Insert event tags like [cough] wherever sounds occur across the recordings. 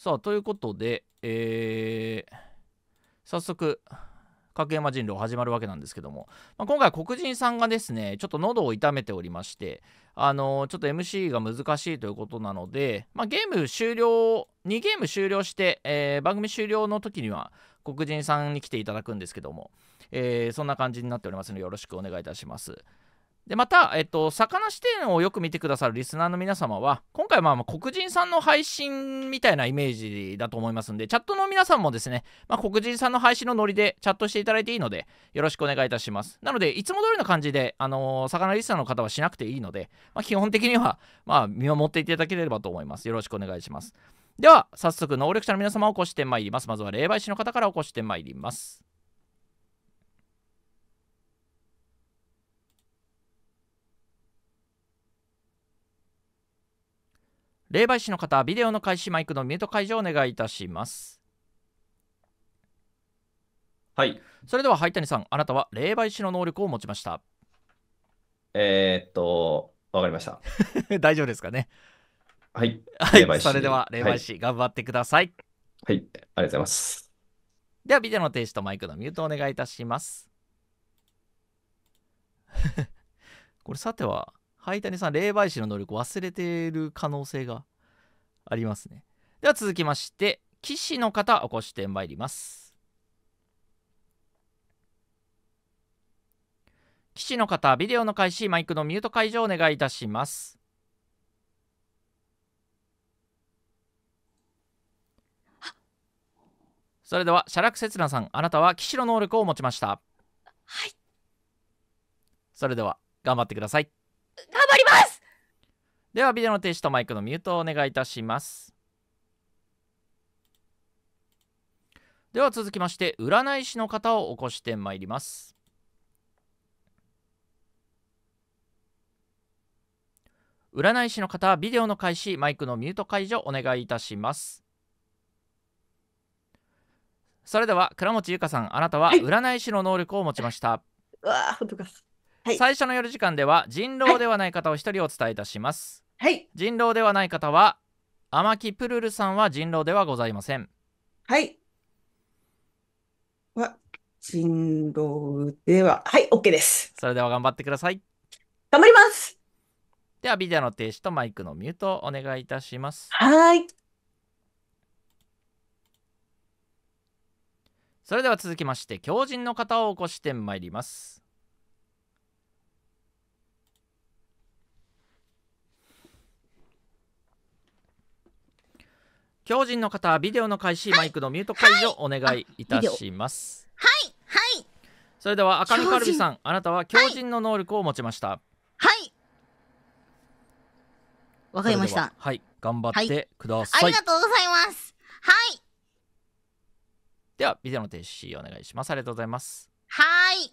さあということで、えー、早速角山人狼始まるわけなんですけども、まあ、今回黒人さんがですねちょっと喉を痛めておりましてあのー、ちょっと MC が難しいということなので、まあ、ゲーム終了2ゲーム終了して、えー、番組終了の時には黒人さんに来ていただくんですけども、えー、そんな感じになっておりますのでよろしくお願いいたします。でまた、えっと、魚視点をよく見てくださるリスナーの皆様は、今回はま黒人さんの配信みたいなイメージだと思いますんで、チャットの皆さんもですね、まあ、黒人さんの配信のノリでチャットしていただいていいので、よろしくお願いいたします。なので、いつも通りの感じで、あのー、魚リスナーの方はしなくていいので、まあ、基本的には、ま見守っていただければと思います。よろしくお願いします。では、早速、能力者の皆様を起こしてまいります。まずは霊媒師の方から起こしてまいります。霊媒師の方ビデオの開始マイクのミュート解除をお願いいたしますはいそれでは灰谷さんあなたは霊媒師の能力を持ちましたえー、っとわかりました [laughs] 大丈夫ですかねはい、はい、それでは霊媒師、頑張ってくださいはいありがとうございますではビデオの停止とマイクのミュートお願いいたします [laughs] これさては灰谷さん霊媒師の能力忘れている可能性がありますねでは続きまして騎士の方お越してまいります騎士の方ビデオの開始マイクのミュート解除お願いいたしますそれでは写楽せ那さんあなたは騎士の能力を持ちましたはいそれでは頑張ってください頑張りますではビデオの停止とマイクのミュートをお願いいたしますでは続きまして占い師の方を起こしてまいります占い師の方はビデオの開始マイクのミュート解除お願いいたしますそれでは倉持優香さんあなたは占い師の能力を持ちました、うわ本当かはい、最初の夜時間では人狼ではない方を一人お伝えいたします、はい、人狼ではない方は天木プルルさんは人狼ではございませんはいは人狼でははい OK ですそれでは頑張ってください頑張りますではビデオの停止とマイクのミュートお願いいたしますはいそれでは続きまして狂人の方を起こしてまいります狂人の方はビデオの開始、はい、マイクのミュート解除、お願いいたしますはいはいそれでは赤身カルビさんあなたは狂人の能力を持ちましたはいわかりましたはい頑張ってください、はい、ありがとうございますはいではビデオの停止お願いしますありがとうございますはい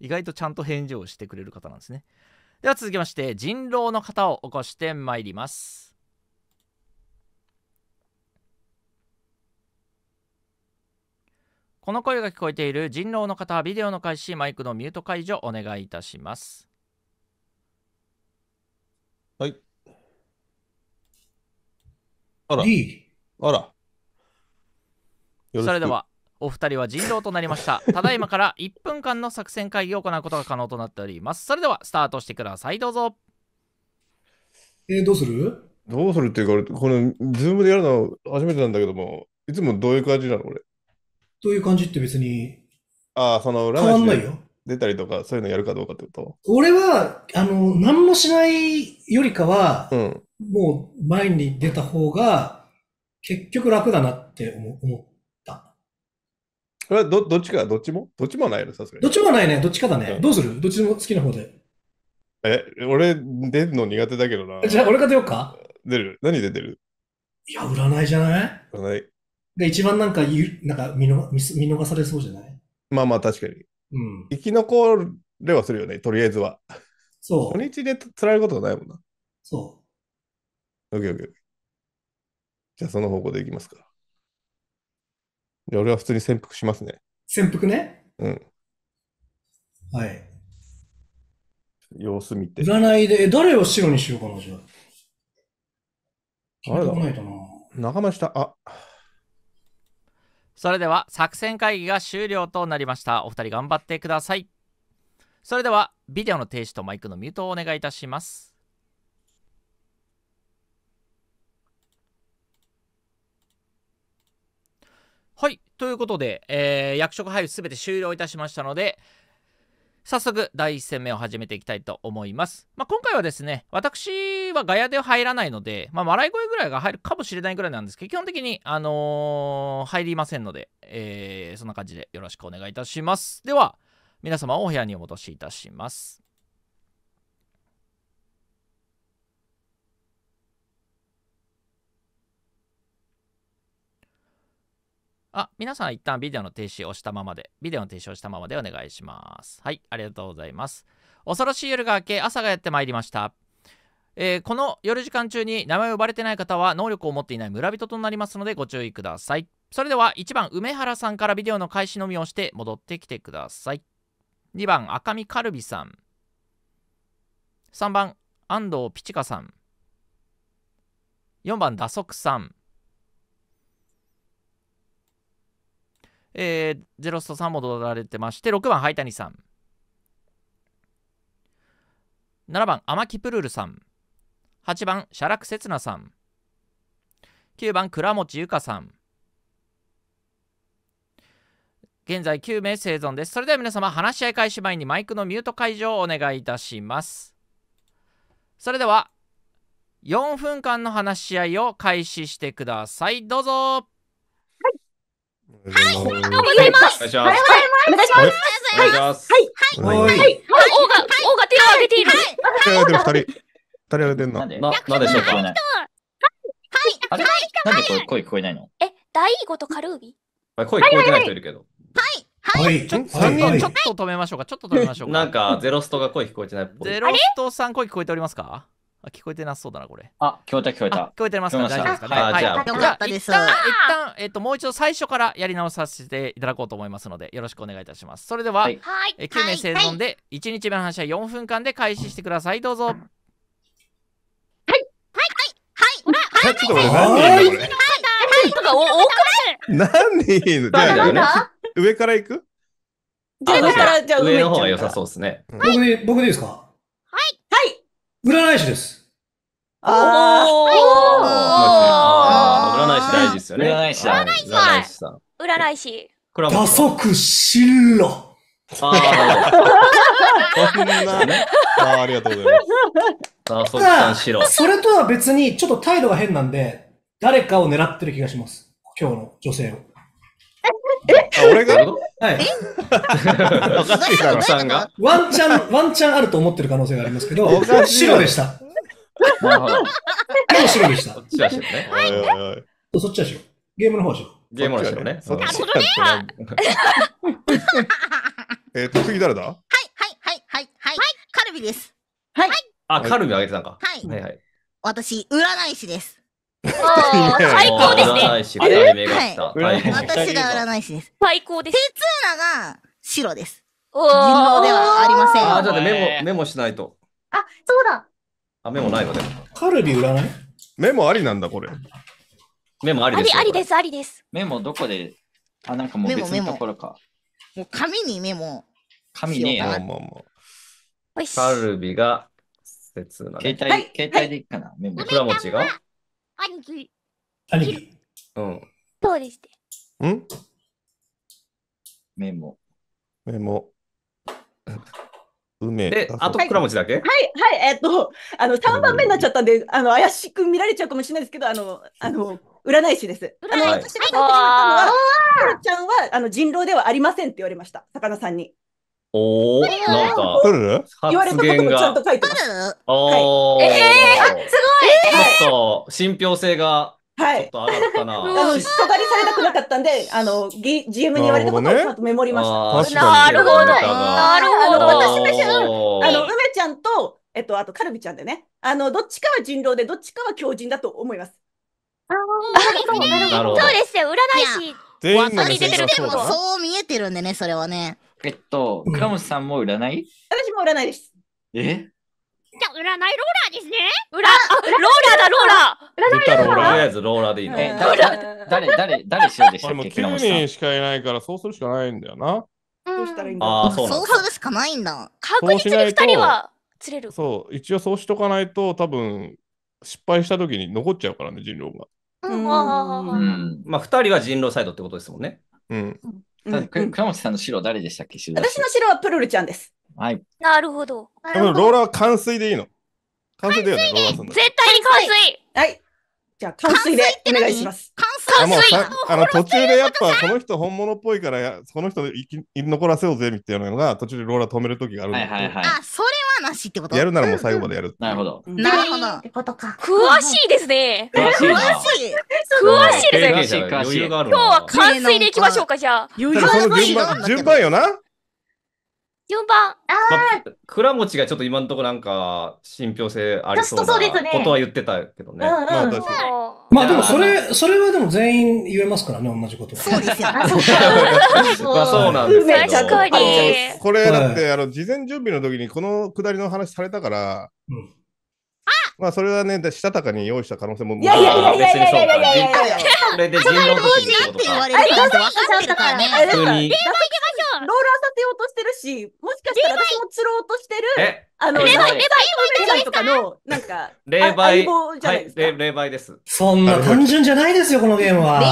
意外とちゃんと返事をしてくれる方なんですねでは続きまして人狼の方を起こしてまいりますこの声が聞こえている人狼の方はビデオの開始マイクのミュート解除お願いいたしますはいあらあらそれではお二人は人狼となりました [laughs] ただいまから1分間の作戦会議を行うことが可能となっておりますそれではスタートしてくださいどうぞえー、どうするどうするっていうか、俺、この、ズームでやるの初めてなんだけども、いつもどういう感じなの、俺。どういう感じって別に。ああ、その、裏話で出たりとか、そういうのやるかどうかってこと俺は、あの、何もしないよりかは、うん、もう前に出た方が、結局楽だなって思それはどどっちか、どっちもどっちもないの、さすがに。どっちもないね、どっちかだね。うん、どうするどっちでも好きな方で。え、俺、出るの苦手だけどな。じゃあ、俺が出ようか出る。何出てるいや、占いじゃない占い。が一番なんかゆなんか見の見見逃されそうじゃないまあまあ、確かに。うん、生き残れはするよね、とりあえずは。そう。土日で辛いことはないもんな。そう。オッケーオッケー。じゃあ、その方向でいきますか。で俺は普通に潜伏しますね。潜伏ね。うん。はい。様子見て。占いで、え誰を白にしようかな、じゃあ。誰だないとな。仲間しあ、それでは作戦会議が終了となりましたお二人頑張ってくださいそれではビデオの停止とマイクのミュートをお願いいたしますということで、えー、役職配布すべて終了いたしましたので、早速第1戦目を始めていきたいと思います。まあ、今回はですね、私はガヤでは入らないので、まあ、笑い声ぐらいが入るかもしれないぐらいなんですけど、基本的に、あのー、入りませんので、えー、そんな感じでよろしくお願いいたします。では、皆様をお部屋にお戻しいたします。あ、皆さん一旦ビデオの停止をしたままで、ビデオの停止をしたままでお願いします。はい、ありがとうございます。恐ろしい夜が明け、朝がやってまいりました。えー、この夜時間中に名前を呼ばれてない方は能力を持っていない村人となりますのでご注意ください。それでは1番梅原さんからビデオの開始のみをして戻ってきてください。2番赤見カルビさん。3番安藤ピチカさん。4番打足さん。えー、ゼロスト3も取られてまして、6番、灰谷さん。7番、天木プルルさん。8番、写楽刹那さん。9番、倉持ゆかさん。現在9名生存です。それでは皆様、話し合い開始前にマイクのミュート解除をお願いいたします。それでは、4分間の話し合いを開始してください。どうぞはい、おはようございます。おはようございます。おはいします。お願いい。ます。はい、はい、はい、はい。王が、王が手を挙げている。手を挙げてる、二人。二人挙げてんの。な、なんでしょうか。はい、はい、はい。はい。で声、は聞こえないのえ、大悟とカルービ声聞こえてない人いるけど。はい、はい。ちょっと止めましょうか、ちょっと止めましょうか。なんか、ゼロストが声聞こえてないっぽい。ゼロストさん声聞こえておりますかあ聞こえてなそうだな、これ。あ、聞こえた、聞こえた。聞こえてますか大丈夫ですかね。はい、じゃあ、よかっ一旦、えっと、もう一度最初からやり直させていただこうと思いますので、よろしくお願いいたします。それでは、はい、名生存で、一日目の話は四分間で開始してください。どうぞ。はい、はい、はい、はい、はい、はい、はい、はい、はい、はい、はい、はい、はい、はいい、はい、はい、上から行く上から、じゃ上の方が良さそうですね。僕僕でいいですかはい、はい。占い師です。ああ、ー占い師大事ですよね。占い師ん。占い師さん。占い師。多足進路。ああ、あありがとうございます。打足ん、ろ。それとは別に、ちょっと態度が変なんで、誰かを狙ってる気がします。今日の女性を。俺がはい。おかしいだろ。さんが。ワンチャン、ワンチャンあると思ってる可能性がありますけど、白でした。なる白でした。そっちは白ね。うそっちは白。ゲームの方は白。ゲームは白ね。そっちはねえーと、次誰だはい、はい、はい、はい。はい。カルビです。はい。あ、カルビあげてたんか。はい。はいはい。私、占い師です。[laughs] 最高ですね。私が占い師です。最高です。鉄浦が白です。人狼ではありません。あ、メモ、メモしないと。あ、そうだ。あ、メモないわ、でも。カルビ占いメモありなんだ、これ。メモありです。ありです、ありです。メモどこであ、なんかもう別のところか。もう紙にメモ。紙にメモ。カルビが切な、携帯、携帯でいいかな、メモ。倉持が。兄貴。兄貴。うん。どうでしてんメモ。メモ。[laughs] 梅。で、あと倉持ちだけはい、はい、えー、っと、あの、3番目になっちゃったんで、あの、怪しく見られちゃうかもしれないですけど、あの、あの、占い師です。あの、はい、私が言っらたのは、ちゃんは、あの、人狼ではありませんって言われました、魚さんに。おお、なんか。言われたこともちゃんと書いてる。ああ、ええすごい。ちょっと信憑性が。はい。ちょっあの、とりされたくなかったんで、あの、G、GM に言われたことをちゃんとメモりました。なるほど。なるほど。私あの、梅ちゃんと、えっと、あと、カルビちゃんでね、あの、どっちかは人狼で、どっちかは狂人だと思います。ああ、そうですよ。占い師。全員がそう見えてるんでね、それはね。えっと、倉本さんも占い、私も占いです。えじゃあ占いローラーですね。裏あローラーだローラー。出たローラー。とりあえずローラーでいいね。誰、誰、誰、誰、誰、誰しようでし誰、た誰、っ誰、け、倉誰、本さ人誰、しかいないから、そうするしかないんだよな。どうしたらいいんだ誰、誰、あ誰、そうなんそう誰、するしかないんだ。確実に誰、人は釣れる。そう、一応そうしとかないと、多分失敗した時に残っちゃうからね、人狼が。ううんうん。まあ、二人は人狼サイドってことですもんね。うん。うんうん、倉本さんの白誰でしたっけ私の白はプルルちゃんです。はい。なるほど。ローラーは冠水でいいの。冠水だ絶対に冠水はい。じゃあ、完水でお願いします。完水あの途中でやっぱこの人本物っぽいからこの人生き残らせようぜみたいなのが途中でローラー止める時があるはいはいはい、あそれはなしってことやるならもう最後までやる、うんうん、なるほどなるほどってことか詳しいですね詳しい詳しいですね今日は完水でいきましょうかじゃあ順番順番よな4番。ああ、倉持がちょっと今のところなんか信憑性ありそうなことは言ってたけどね。うんうん、まあ、まあ、でもそれ、それはでも全員言えますからね、同じこと。そうですよ。あ、そう [laughs] まあそうなんですよ。[laughs] 確かに。これだって、あの、事前準備の時にこのくだりの話されたから、うんまあそれはね、したたかに用意した可能性も。いやいやいやいやいやいやいやいやそれで人狼としってことか。あれ、分かってるからね。普通ロール当てようとしてるし、もしかしたら私も釣ろうとしてる。あの、霊媒、霊媒とかの、なんか、霊媒、はい、霊媒です。そんな単純じゃないですよ、このゲームは。ロ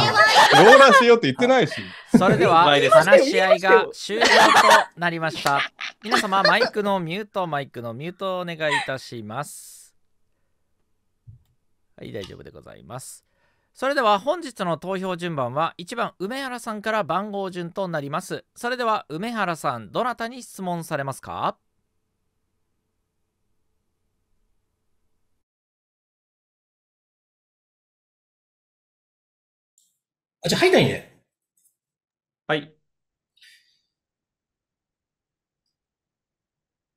ーラーしようって言ってないし。それでは、話し合いが終了となりました。皆様、マイクのミュート、マイクのミュートをお願いいたします。はい、大丈夫でございます。それでは本日の投票順番は1番梅原さんから番号順となります。それでは梅原さん、どなたに質問されますかあ、じゃあ入ったいね。はい。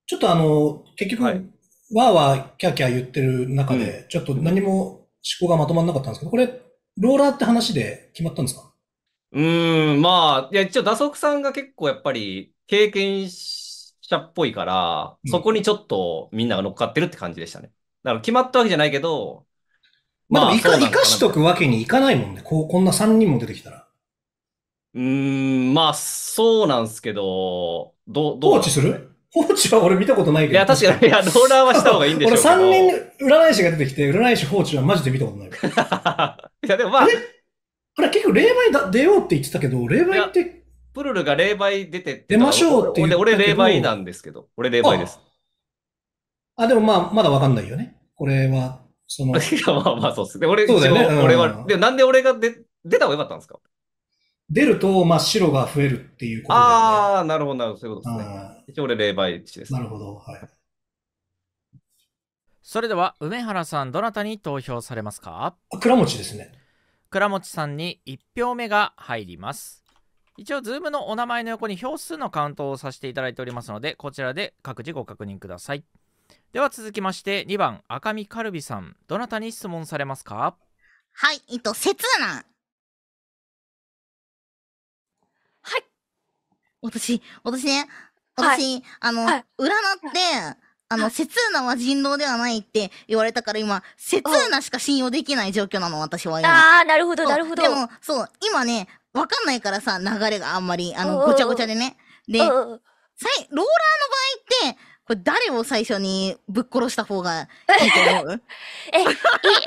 ちょっとあの、結局、はいわーわーキャーキャー言ってる中で、ちょっと何も思考がまとまらなかったんですけど、これ、ローラーって話で決まったんですかうーん、まあ、いや、一応、打足さんが結構やっぱり経験者っぽいから、そこにちょっとみんなが乗っかってるって感じでしたね。だから決まったわけじゃないけど、まあ、まあ、生かしとくわけにいかないもんね。こう、こんな3人も出てきたら。うーん、まあ、そうなんですけど、どう、どう、放置する放置は俺見たことないけど。いや、確かに、いや、ローラーはした方がいいんでしょう [laughs] 俺3人占い師が出てきて、占い師放置はマジで見たことない。[laughs] いや、でもまあ。これ結構霊媒だ出ようって言ってたけど、霊媒って。プルルが霊媒出て出ましょうって言って俺霊媒なんですけど、俺霊媒です。あでもまあ、まだわかんないよね。これは、その。[laughs] いや、まあまあそうです。で、俺、そうだよね、俺は、で、なんで俺が出、出た方がよかったんですか出ると、まあ、白が増えるっていうこと、ね、ああ、なるほど、なるほど、そういうことですね。一応俺霊媒師です。なるほど。はい。それでは梅原さんどなたに投票されますか倉持ですね倉持さんに1票目が入ります一応ズームのお名前の横に票数のカウントをさせていただいておりますのでこちらで各自ご確認くださいでは続きまして2番赤身カルビさんどなたに質問されますかはいえっと刹な。はい私私ね私、はい、あの、はい、占って、あの、刹なは人狼ではないって言われたから今、刹なしか信用できない状況なの、私は今。ああ、なるほど、なるほど。でも、そう、今ね、わかんないからさ、流れがあんまり、あの、ごちゃごちゃでね。で、ローラーの場合って、これ誰を最初にぶっ殺した方がいいと思う [laughs] え、え、確かに今、刹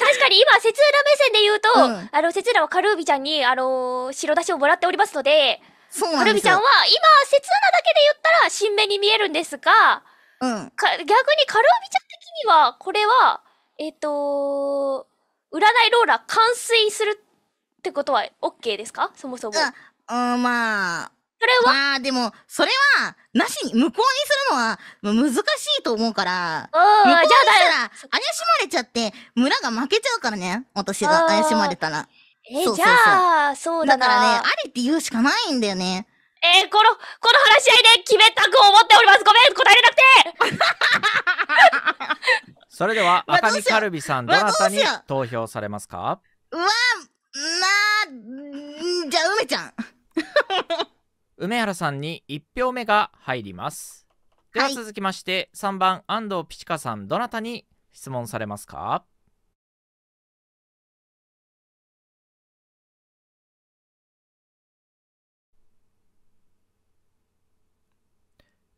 那目線で言うと、うん、あの、刹那はカルービちゃんに、あのー、白出しをもらっておりますので、そうなんですよ。るみちゃんは、今、刹那だけで言ったら、新芽に見えるんですが、うん。か逆に、かるビちゃん的には、これは、えっ、ー、と占いローラー完遂するってことは OK ですかそもそも。うん、まあ。それはまあでも、それは、なしに、無効にするのは難しいと思うから、うん、じゃだから、怪しまれちゃって、村が負けちゃうからね、私が怪しまれたら。えそうそうそうじゃあ、そうだだからね、ありって言うしかないんだよね。えー、この、この話し合いで決めたく思っております。ごめん、答えれなくて [laughs] それでは、[laughs] 赤あカルビさん、どなたに投票されますかうわ、まあ、じゃあ、梅ちゃん。[laughs] 梅原さんに1票目が入ります。では続きまして、3番安藤ピチカさん、どなたに質問されますか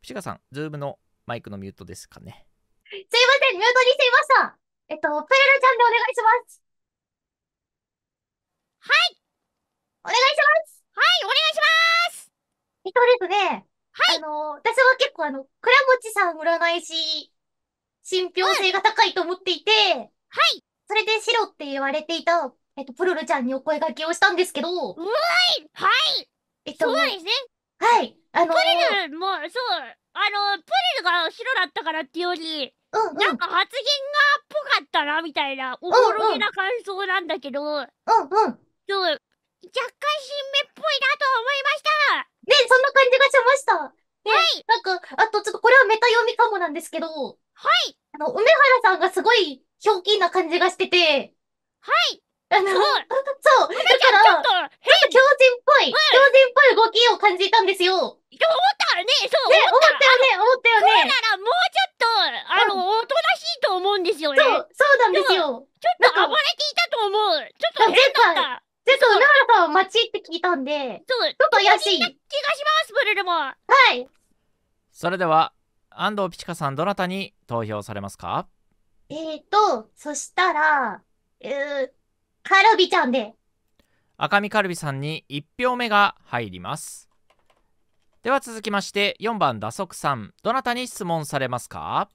ちがさん、ズームのマイクのミュートですかね。すいません、ミュートにしていました。えっと、プレルちゃんでお願いします。はい。お願いします。はい、お願いします。えっとですね。はい。あの、私は結構あの、倉持さん占い師、信憑性が高いと思っていて、うん、はい。それで白って言われていた、えっと、プルルちゃんにお声掛けをしたんですけど。うまいはいえっと、そうですね。はい。あのー、プリルも、そう、あの、プリルが白だったからっていうより、うんうん、なんか発言がっぽかったな、みたいな、おぼろげな感想なんだけど、うんうん、そう、若干新芽っぽいなと思いましたね、そんな感じがしましたはい。なんか、あとちょっとこれはメタ読みかもなんですけど、はい。あの、梅原さんがすごい、ひょうきんな感じがしてて、はい。あの、そう。だから、ちょっと、ちょっと強人っぽい、強人っぽい動きを感じたんですよ。思ったよね、そう。ね、思ったよね、思ったよね。そうなら、もうちょっと、あの、おとなしいと思うんですよね。そう、そうなんですよ。ちょっと暴れていたと思う。ちょっと変だった。ちょっと、浦原さんは街って聞いたんで、ちょっと怪しい。気がします、ブルルも。はい。それでは、安藤ピチカさん、どなたに投票されますかえーと、そしたら、えー、カルビちゃんで。赤身カルビさんに1票目が入ります。では続きまして4番打足さん、どなたに質問されますか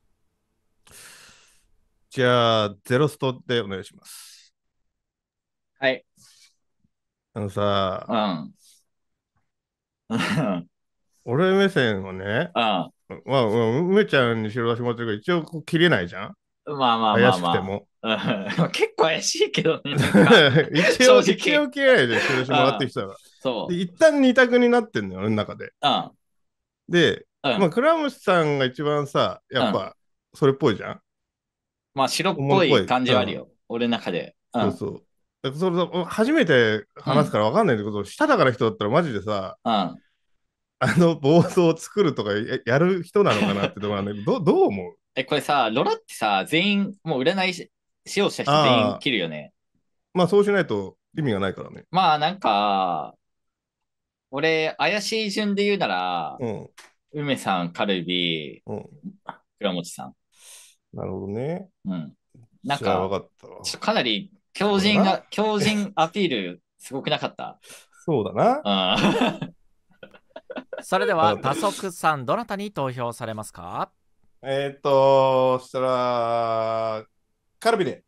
じゃあ、ゼロストでお願いします。はい。あのさ、うん。俺目線をね、うん。まあ、梅ちゃんにしろ出してもってるけど、一応こう切れないじゃん。まあまあまあ、まあ、怪しくても。[laughs] 結構怪しいけどね。[laughs] 一応、一応嫌いで収集もらってきたら。そう。一旦二択になってんのよ、俺の中で。うん。で、うん、まあ、倉持さんが一番さ、やっぱ、それっぽいじゃん、うん、まあ、白っぽい感じはあるよ、俺の中で。そうそう。それ初めて話すから分かんないけど、下だから人だったらマジでさ、うん、あの暴走を作るとかやる人なのかなってところなんだけど、どう思うえ、これさ、ロラってさ、全員、もう占いし使用した人全員切るよね。まあそうしないと意味がないからね。まあなんか、俺、怪しい順で言うなら、うん。梅さん、カルビ、うん。倉持さん。なるほどね。うん。なんかかったちょっとかなり強靭が、強靭アピール、すごくなかった。そうだな。うん。それでは、打足さん、どなたに投票されますかえっ、と、そしたら、カルビで。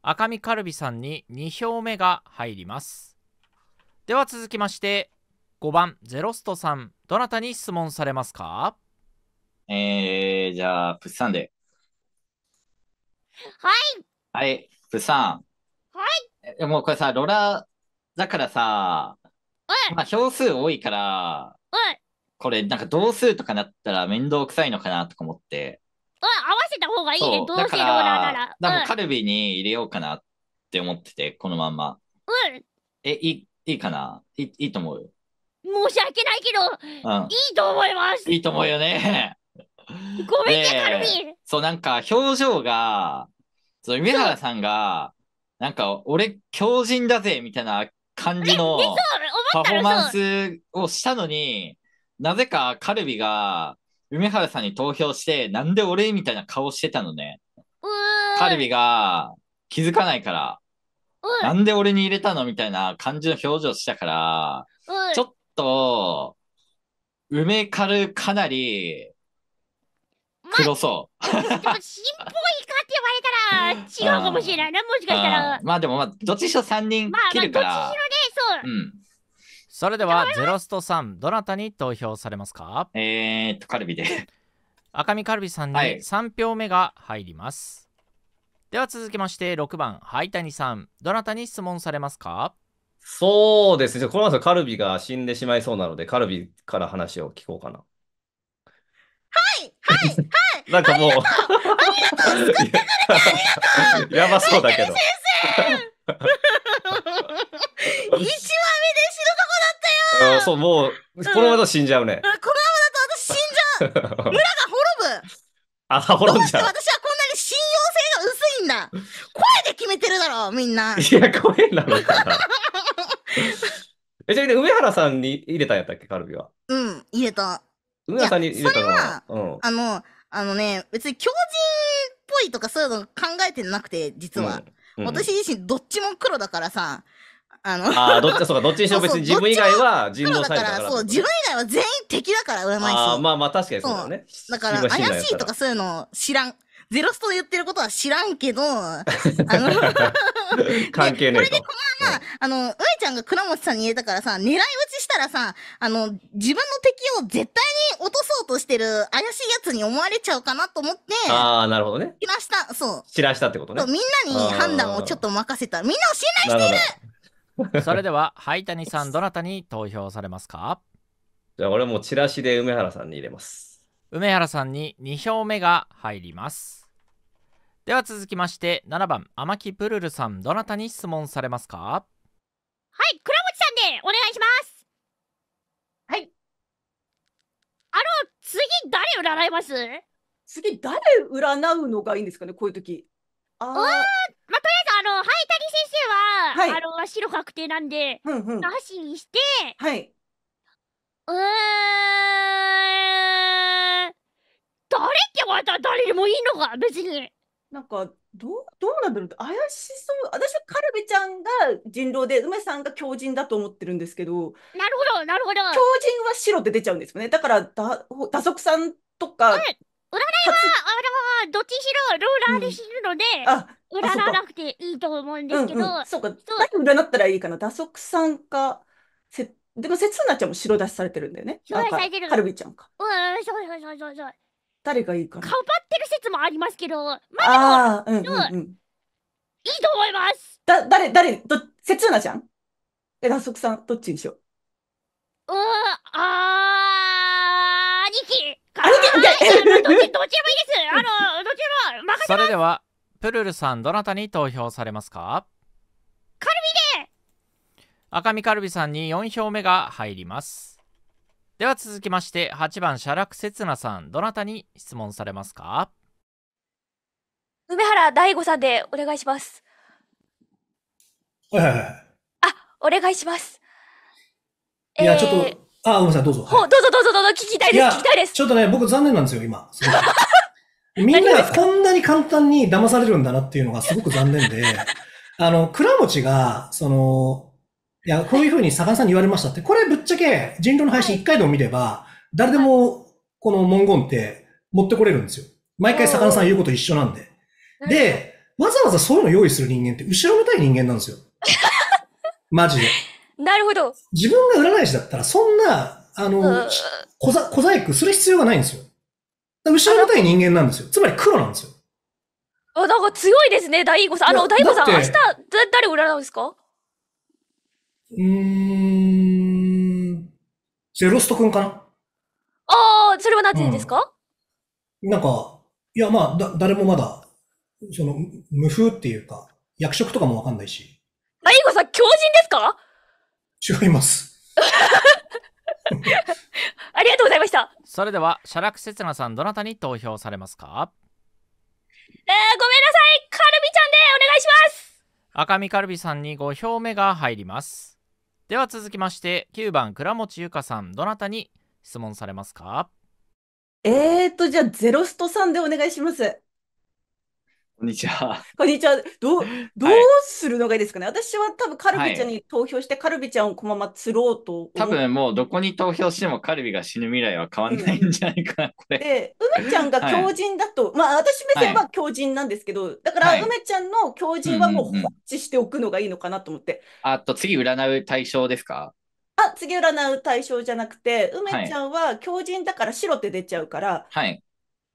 赤身カルビさんに2票目が入ります。では続きまして、5番ゼロストさん、どなたに質問されますかえー、じゃあ、プッサンで。はい。はい、プッサン。はい。もうこれさ、ロラだからさ、まあ、票数多いから、これなんか同数とかなったら面倒くさいのかなとか思って。あ、合わせた方がいいね。同数ローラーなら。だからカルビに入れようかなって思ってて、このまんま。うん。え、いい、いいかないいいと思う申し訳ないけど、うん、いいと思います。いいと思うよね。[laughs] ごめんね、カルビそう、なんか表情が、そう、上原さんが、なんか俺強靭だぜみたいな感じのパフォーマンスをしたのに、なぜかカルビが、梅原さんに投票して、なんで俺みたいな顔してたのね。カルビが気づかないから、なんで俺に入れたのみたいな感じの表情したから、ちょっと、梅カルかなり、黒そう。でも、しんぽいかって言われたら [laughs] 違うかもしれないな、もしかしたら。まあでも、まあ、どっちしろ3人切るから。まあ、どっちしろね、そう。うん。それではゼロストさんどなたに投票されますかえー、っとカルビで赤身カルビさんに3票目が入ります、はい、では続きまして6番灰谷さんどなたに質問されますかそうですねこの後カルビが死んでしまいそうなのでカルビから話を聞こうかなはいはいはい [laughs] なんかもうやばそうだけど一あそう、もう、このままだと死んじゃうね。このままだと私死んじゃう村が滅ぶあ、滅んじゃう。どうして私はこんなに信用性が薄いんだ声で決めてるだろ、みんな。いや、声なのかな。[laughs] え、じゃみに原さんに入れたんやったっけ、カルビは。うん、入れた。上原さんに入れたのは、うん。あの、あのね、別に強人っぽいとかそういうの考えてなくて、実は。うんうん私自身どっちも黒だからさ、あのああ、どっちそうかどっちにしろ別に自分以外は人狼サイだからそう自分以外は全員敵だから占い師あまあまあ確かにそうだねだから怪しいとかそういうの知らんゼロストで言ってることは知らんけど、[laughs] あの [laughs] 関係ねえと。これでこのまま、あの、梅ちゃんが倉持さんに言えたからさ、狙い撃ちしたらさ、あの、自分の敵を絶対に落とそうとしてる怪しいやつに思われちゃうかなと思って、ああ、なるほどね。知らした、そう。知らしたってことね。みんなに判断をちょっと任せた。みんなを信頼しているそれでは、灰谷さん、どなたに投票されますかじゃあ、俺もチラシで梅原さんに入れます。梅原さんに2票目が入ります。では続きまして、7番、天木プルルさん、どなたに質問されますかはい、倉持さんでお願いします。はい。あの、次誰占います次誰占うのがいいんですかね、こういう時。ああ。まあ、との、灰谷先生は、はいあの、白確定なんで、うんうん。なしにして、はい。うーん、誰ってことは誰でもいいのか、別に。なんか、どう、どうなんだろう。怪しそう。私はカルビちゃんが人狼で、梅さんが狂人だと思ってるんですけど、なるほど、なるほど。狂人は白って出ちゃうんですよね。だから、だ、打足さんとか、うん占いは、あの、どっちしろローラーで死ぬので、あ、占わなくていいと思うんですけど、うんうん、そうか、何占ったらいいかな、打足さんか、せでも、せつなちゃんも白出しされてるんだよね。白出されてる。カルビちゃんか。うん、そうそうそうそう誰がいいかな。かばってる説もありますけど、まあ、あうんうん、うん、いいと思います。だ、誰、誰、ど、せつなちゃんえ、打足さん、どっちにしよう。うん、あー、兄貴。兄貴どっち、どっちでもいいです。あの、どっちも任せます。それでは。プルルさんどなたに投票されますかカルビで赤身カルビさんに4票目が入りますでは続きまして8番シャラクセツナさんどなたに質問されますか梅原大吾さんでお願いしますはいはいはいあお願いしますいや、えー、ちょっとあごめんなさいどうぞ、ほどうぞどうぞどうぞ聞きたいです聞きたいですちょっとね僕残念なんですよ今みんながこんなに簡単に騙されるんだなっていうのがすごく残念で、[laughs] あの、倉持が、その、いや、こういうふうに坂根さんに言われましたって、これぶっちゃけ人狼の配信一回でも見れば、誰でもこの文言って持ってこれるんですよ。毎回坂根さん言うこと一緒なんで。で、わざわざそういうの用意する人間って後ろめたい人間なんですよ。[laughs] マジで。なるほど。自分が占い師だったら、そんな、あの、小細工する必要がないんですよ。後ろめたい人間なんですよ。つまり黒なんですよ。あ、なんか強いですね、大悟さん。あの、大悟さん、明日、だ誰を占うんですかうーん。ゼロスト君かなああ、それはなぜですか、うん、なんか、いや、まあ、だ、誰もまだ、その、無風っていうか、役職とかもわかんないし。大悟さん、狂人ですか違います。[laughs] [laughs] ありがとうございました。それでは、シャラクセツナさん、どなたに投票されますかえー、ごめんなさい。カルビちゃんでお願いします。赤身カルビさんに5票目が入ります。では続きまして、9番、倉持ゆかさん、どなたに質問されますかえーと、じゃあ、ゼロストさんでお願いします。こんにちは。こんにちは。どう、どうするのがいいですかね、はい、私は多分カルビちゃんに投票して、カルビちゃんをこのまま釣ろうと多分もうどこに投票してもカルビが死ぬ未来は変わんないんじゃないかな、うん、これ。で、梅ちゃんが強人だと、はい、まあ私目線は強人なんですけど、だから梅ちゃんの強人はもう放置しておくのがいいのかなと思って。あと次占う対象ですかあ、次占う対象じゃなくて、梅ちゃんは強人だから白って出ちゃうから、はい、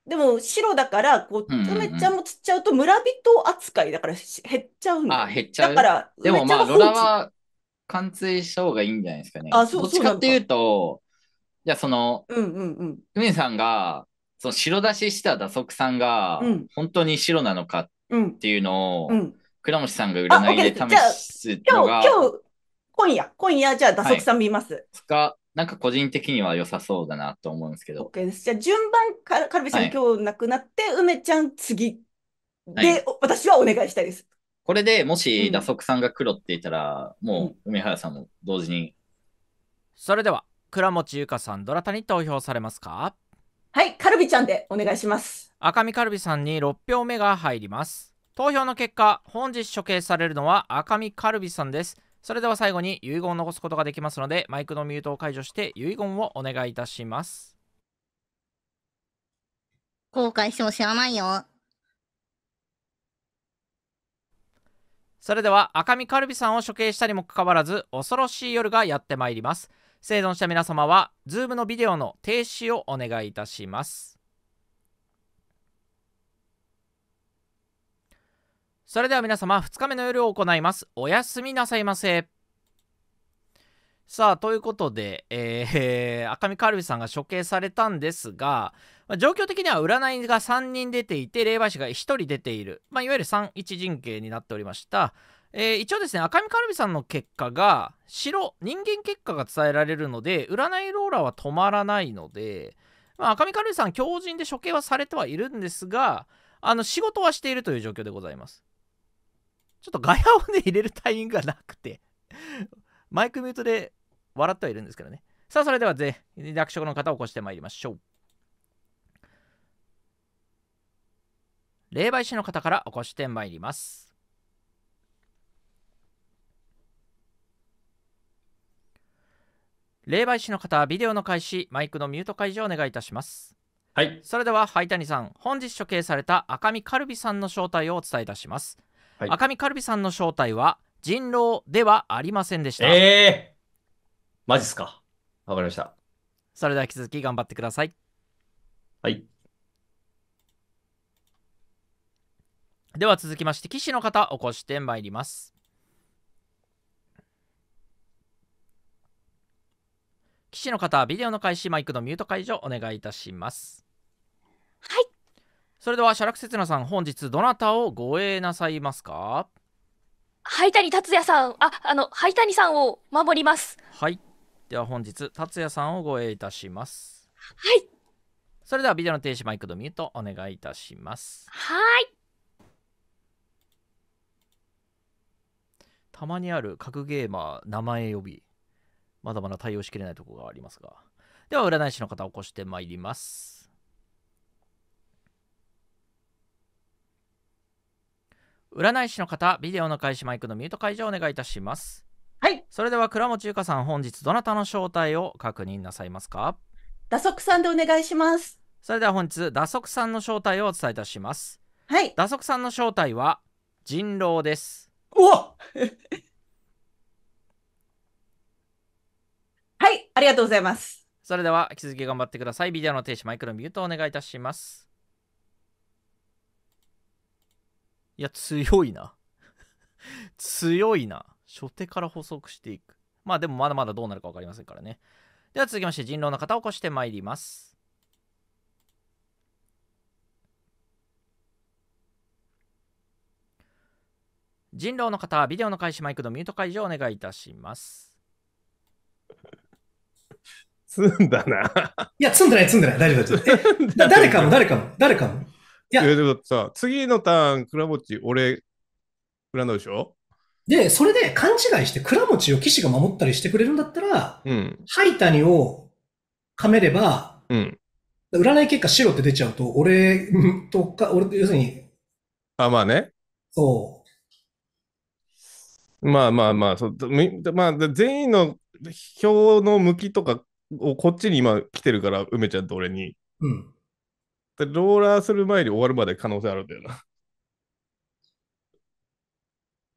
でも白だから、こう、うんちゃんも釣っちゃうと村人扱いだからし減っちゃうんだあ、減っちゃだから、でもまあ、ロラは貫通した方がいいんじゃないですかね。あそうどっちかっていうと、じゃその、うんうんうん。梅さんが、その白出しした打足さんが本当に白なのかっうん。ていうのを、うん。倉持さんが占いでですじゃ今日、今日、今夜、今夜、じゃあ、打足さん見ます。か、なんか個人的には良さそうだなと思うんですけど。OK です。じゃあ順番か、カルビさん、今日なくなって、梅ちゃん次で、はい、私はお願いしたいです。これでもし、打足さんが黒って言ったら、うん、もう梅原さんも同時に。それでは、倉持ゆかさん、どなたに投票されますかはい、カルビちゃんでお願いします。赤身カルビさんに6票目が入ります。投票の結果、本日処刑されるのは赤身カルビさんです。それでは最後に遺言を残すことができますので、マイクのミュートを解除して遺言をお願いいたします。後悔しても知らないよ。それでは赤身カルビさんを処刑したにもかかわらず恐ろしい夜がやってまいります。生存した皆様は Zoom のビデオの停止をお願いいたします。それでは皆様、2日目の夜を行います。おやすみなさいませ。さあ、ということで、えー、[laughs] 赤見カルビさんが処刑されたんですが、状況的には占いが3人出ていて、霊媒師が1人出ている、まあ、いわゆる3一陣形になっておりました。えー、一応ですね赤見カルビさんの結果が白人間結果が伝えられるので占いローラーは止まらないので、まあ、赤見カルビさん強靭で処刑はされてはいるんですがあの仕事はしているという状況でございますちょっとガヤをね、入れるタイミングがなくてマイクミュートで笑ってはいるんですけどね。さあ、それではぜ、役職の方を起こしてまいりましょう。霊媒師の方から起こしてまいります。霊媒師の方、ビデオの開始、マイクのミュート解除をお願いいたします。はい。それでは、灰谷さん、本日処刑された赤身カルビさんの正体をお伝えいたします。はい、赤身カルビさんの正体は人狼ではありませんでした。ええー、マジっすか。わかりました。それでは引き続き頑張ってください。はい。では続きまして、騎士の方、起こしてまいります。騎士の方、ビデオの開始、マイクのミュート解除、お願いいたします。はい。それでは写楽せつなさん本日どなたを護衛なさいますか灰谷達也さんああの灰谷さんを守りますはいでは本日達也さんを護衛いたしますはいそれではビデオの停止マイクのミュートお願いいたしますはいたまにある格ゲーマー名前呼びまだまだ対応しきれないところがありますがでは占い師の方起こしてまいります占い師の方ビデオの開始マイクのミュート解除をお願いいたしますはいそれでは倉持ゆかさん本日どなたの招待を確認なさいますか打足さんでお願いしますそれでは本日打足さんの招待をお伝えいたしますはい打足さんの招待は人狼ですお [laughs] はいありがとうございますそれでは引き続き頑張ってくださいビデオの停止マイクのミュートお願いいたしますいや、強いな。[laughs] 強いな。初手から補足していく。まあでもまだまだどうなるか分かりませんからね。では続きまして人狼の方を起こしてまいります。人狼の方、ビデオの開始マイクのミュート解除をお願いいたします。積 [laughs] んだな。いや、積んでない、積んでない。大丈夫丈夫。誰かも、誰かも、誰かも。いや、でもさ、次のターン、倉持、俺、占うでしょで、それで勘違いして、倉持を騎士が守ったりしてくれるんだったら、うん。ハイタニを噛めれば、うん。占い結果白って出ちゃうと、俺とか、俺、要するに。あ、まあね。そう。まあまあまあ、そうまあ、全員の票の向きとかをこっちに今来てるから、梅ちゃんと俺に。うん。で、ローラーする前に終わるまで可能性あるんだよな。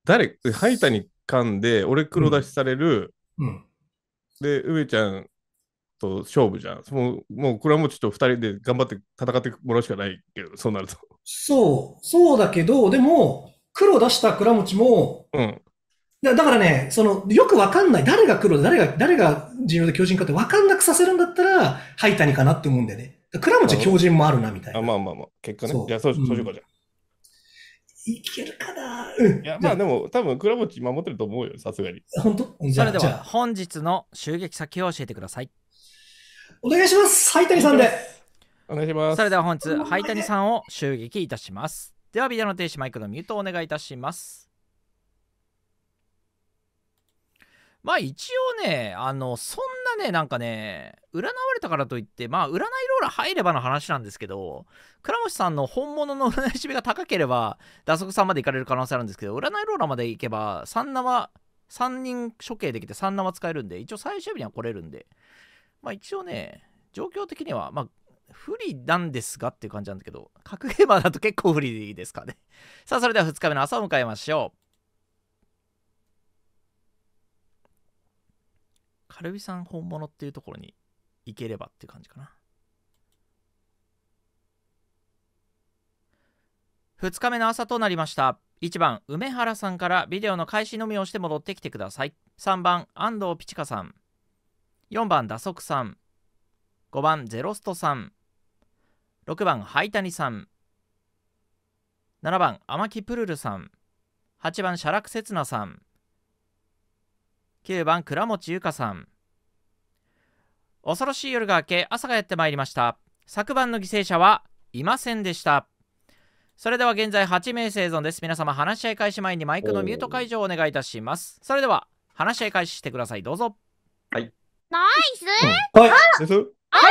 誰、ハイタに噛んで、俺黒出しされる。うん、で、上ちゃんと勝負じゃん。もう、もうこれはもうちょっと2人で頑張って戦ってもらうしかないけど、そうなると。そう、そうだけど、でも、黒出した倉持も、うん。だからね、その、よくわかんない。誰が黒で、誰が、誰が人狼で巨人かってわかんなくさせるんだったら、ハイタニかなって思うんだよね。倉持強人もあるな、みたいな。あまあまあまあ、結果ね。じゃあ、そうしようか、じゃいけるかな、うん、いや、まあでも、多分倉持守ってると思うよ、さすがに。本当それでは、本日の襲撃先を教えてください。お願いします、い、谷さんで。お願いします。それでは本日、い、谷さんを襲撃いたします。では、ビデオの停止マイクのミュートをお願いいたします。まあ一応ね、あの、そんなね、なんかね、占われたからといって、まあ占いローラ入ればの話なんですけど、倉持さんの本物の占いしびが高ければ、打足さんまで行かれる可能性あるんですけど、占いローラーまで行けば、3生、3人処刑できて3生使えるんで、一応最終日には来れるんで、まあ一応ね、状況的には、まあ、不利なんですがっていう感じなんだけど、格ゲーマーだと結構不利ですかねさあ、それでは2日目の朝を迎えましょう。カルビさん本物っていうところに行ければっていう感じかな。2日目の朝となりました。1番、梅原さんからビデオの開始のみをして戻ってきてください。3番、安藤ピチカさん。4番、打足さん。5番、ゼロストさん。6番、灰谷さん。7番、天木プルルさん。8番、シャラクセツナさん。9番倉持由香さん恐ろしい夜が明け朝がやってまいりました昨晩の犠牲者はいませんでしたそれでは現在8名生存です皆様話し合い開始前にマイクのミュート解除をお願いいたしますそれでは話し合い開始してくださいどうぞはいナイス、はいナ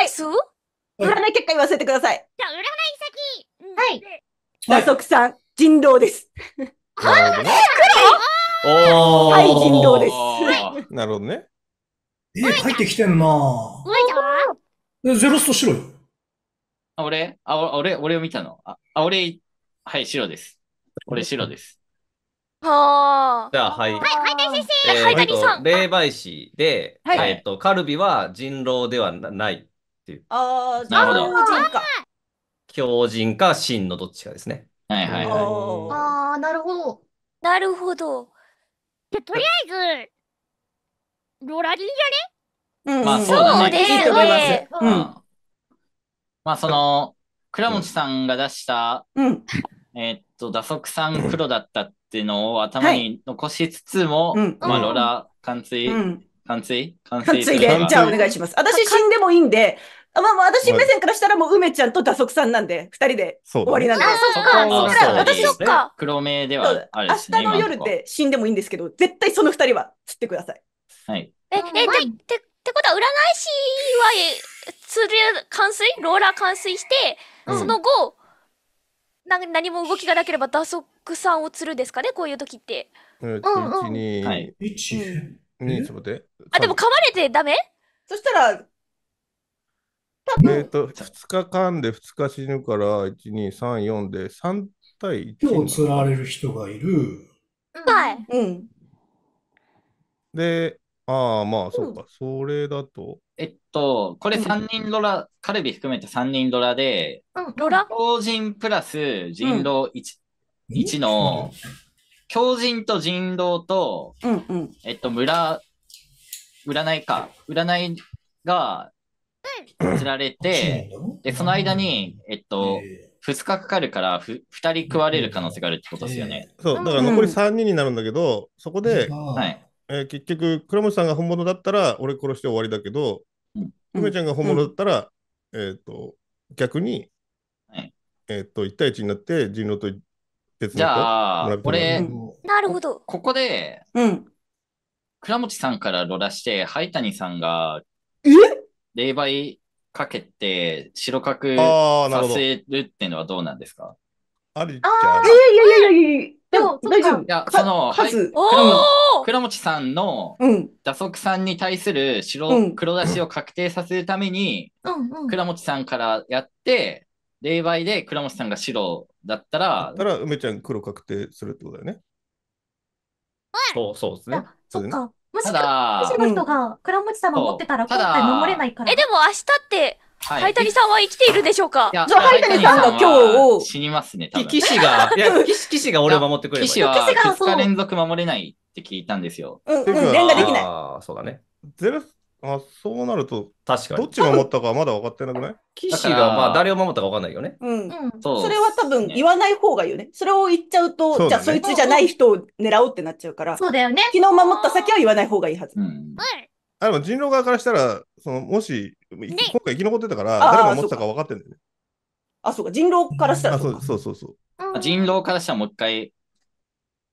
イス、はい、占い結果言わせてくださいじゃ占い先はい打足さん人狼ですあ、ね、くれはい、人狼です。[laughs] なるほどね。ええ、入ってきてんなぁ。え、ゼロスト白い。あ、俺あ、俺、俺を見たの。あ、あ俺、はい、白です。俺、白です。はあ。じゃあ、はい。はい、はい、先生、はい、谷さん。霊媒師で、はい、えっ、と、カルビは人狼ではないっていう。ああ、なるほど。狂人か真のどっちかですね。はいはいはい。ああ、なるほど。なるほど。じゃ、とりあえず、ロラリンじゃねまあそうだね。いいとす。うん。まあその、倉持さんが出した、えっと、打足さん黒だったっていうのを頭に残しつつも、まあロラ貫通、貫通貫通で、じゃあお願いします。私死んでもいいんで、あまあ、まあ、私目線からしたらもう梅ちゃんと打足さんなんで、二人で終わりなんで。あ、そっか。そ私そっか。黒目ではあ明日の夜で死んでもいいんですけど、絶対その二人は釣ってください。はい。え、え、で、って、ってことは占い師は、釣る、冠水ローラー冠水して、その後、な何も動きがなければ打足さんを釣るんですかね、こういう時って。うんうん。1、2、1、2、ちょて。あ、でも噛まれてダメそしたら、[laughs] えっ、と、2日間で2日死ぬから、1、2、3、4で3対1。今日釣られる人がいる。はい。うん。で、ああ、まあ、そうか、それだと。えっと、これ3人ドラ、カルビ含めて3人ドラで、うん、ドラ人プラス人狼 1,、うん、1の、強人と人狼と、うんうん、えっと、村、占いか、占いが釣られて、で、その間に、えっと、2日かかるからふ2人食われる可能性があるってことですよね。そう、だから残り3人になるんだけど、そこで、はいえ結局、倉持さんが本物だったら、俺殺して終わりだけど、梅、うん、ちゃんが本物だったら、えっ、と、逆に、はい、えっ、と、1対1になって、人狼と別のじゃあ、俺、なるほど。ここで、うん。倉持さんからロラして、灰谷さんが、え霊媒かけて白角させるっていうのはどうなんですかあるじゃん。いやいやいやいやいや。でも、大丈夫。いや、その、はい、倉持さんの打足さんに対する白、うん、黒出しを確定させるために、うんうん、倉持さんからやって、霊媒で倉持さんが白だったら。だから、梅ちゃん黒確定するってことだよね。そうそうですね。そうですね。もしくは、たしの人が、倉持様持ってたら今回守れないから。え、でも明日って、はい、ハイタニさんは生きているでしょうかいや、あ、ハイタニさんが今日を。死にますね、騎士が、[laughs] いや、騎士、騎士が俺を守ってくれる。騎士は、2日連続守れないって聞いたんですよ。うん、うん、連打できない。ああ、そうだね。ゼルフあ、そうなると、確かに。どっちを守ったかまだ分かってなくない騎士がまあ誰を守ったか分かんないよね。うん。そうそれは多分言わない方がいいよね。それを言っちゃうと、そじゃあそいつじゃない人を狙おうってなっちゃうから、そうだよね。昨日守った先は言わない方がいいはず。うん。あ、でも人狼側からしたら、そのもし、今回生き残ってたから、誰が守ったか分かってんだよね。あ、そうか、人狼からしたらあ、うそうそうそう。人狼からしたらもう一回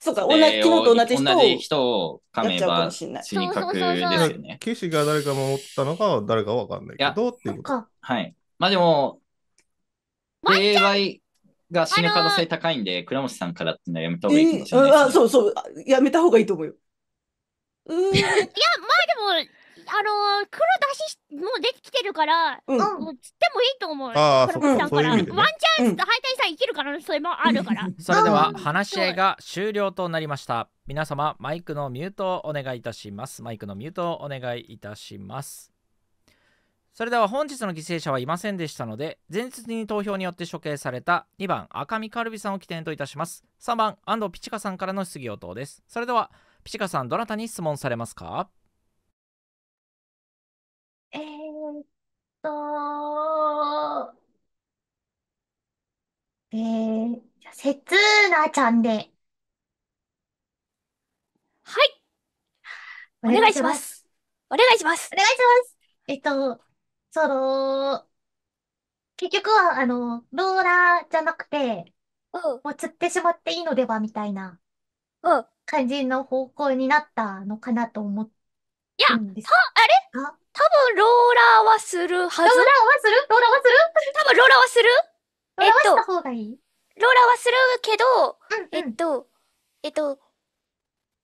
そうか、同じ、昨日と同じ人を。同じ人を噛めば死にかくですよね。騎士が誰か守ったのか誰かわかんないけどっていうこと。はい。まあでも、例外が死ぬ可能性高いんで、倉持さんからっていうのはやめた方がいいかもしれない、そうそう、やめた方がいいと思うよ。う [laughs] いや、まあでも、の黒出しもうできてるから、うん、もう釣ってもいいと思う。ああ、そうか。ワンチャンス、敗退さん生きるからそれもあるから。それでは話し合いが終了となりました。皆様マイクのミュートをお願いいたします。マイクのミュートをお願いいたします。それでは本日の犠牲者はいませんでしたので前日に投票によって処刑された2番赤見カルビさんを起点といたします3番安藤ピチカさんからの質疑応答ですそれではピチカさんどなたに質問されますかと、えー、せつなちゃんで、はい。お願いします。お願いします。お願いします。えっと、その、結局は、あの、ローラーじゃなくて、うん、もう釣ってしまっていいのではみたいなうん。感じの方向になったのかなと思っいや、た、あれ多分ローラーはするはず。ローラーはするローラーはする多分ローラーはするローラーはした方がいい、えっと、ローラーはするけど、うんうん、えっと、えっと、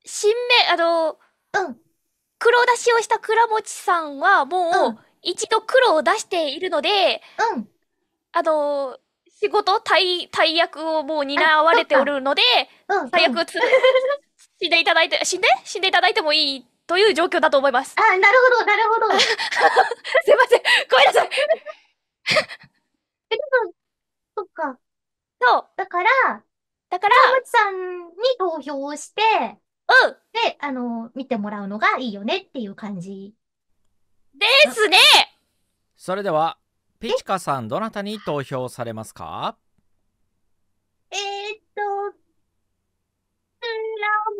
新名、あの、うん。黒出しをした倉持さんはもう、一度黒を出しているので、うん。あの、仕事、大、大役をもう担われておるので、うん、大役を [laughs] 死んでいただいて、死んで死んでいただいてもいいという状況だと思います。あ、なるほど、なるほど。[laughs] すいません。ごめんなさい。え、でも、そっか。そう。だから、だから、川ちさんに投票して、うん。で、あの、見てもらうのがいいよねっていう感じ。ですねそれでは、ピチカさん、どなたに投票されますかえー、っと、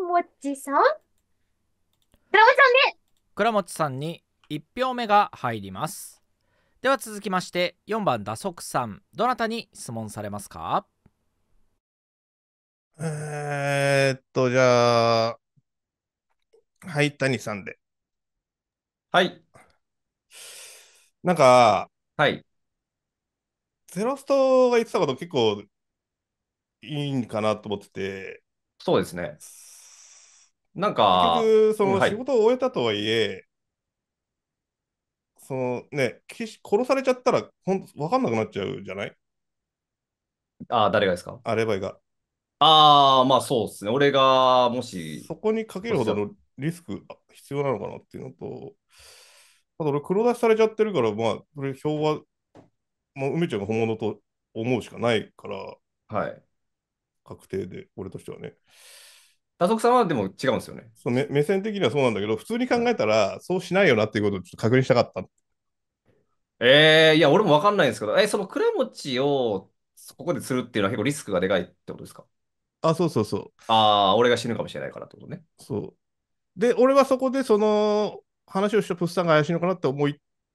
もちさん倉持さんで倉持さんに1票目が入りますでは続きまして4番打足さんどなたに質問されますかえー、っとじゃあはい谷さんではいなんかはいゼロストが言ってたこと結構いいんかなと思っててそうですねなんか、結局、その仕事を終えたとはいえ、はい、そのね、殺されちゃったら、ほん分かんなくなっちゃうじゃないああ、誰がですかアレバイが。ああ、まあそうですね。俺が、もし。そこにかけるほどのリスク必要なのかなっていうのと、あと俺黒出しされちゃってるから、まあ、それ票は、まあ、梅ちゃんが本物と思うしかないから、はい。確定で、俺としてはね。打足さんはでも違うんですよね。そう目目線的にはそうなんだけど、普通に考えたら、そうしないよなっていうことをちょっと確認したかった。えー、いや、俺もわかんないんですけど、え、その倉持をここでするっていうのは結構リスクがでかいってことですかあ、そうそうそう。ああ、俺が死ぬかもしれないからってことね。そう。で、俺はそこでその話をしたプッサンが怪しいのかなって思っ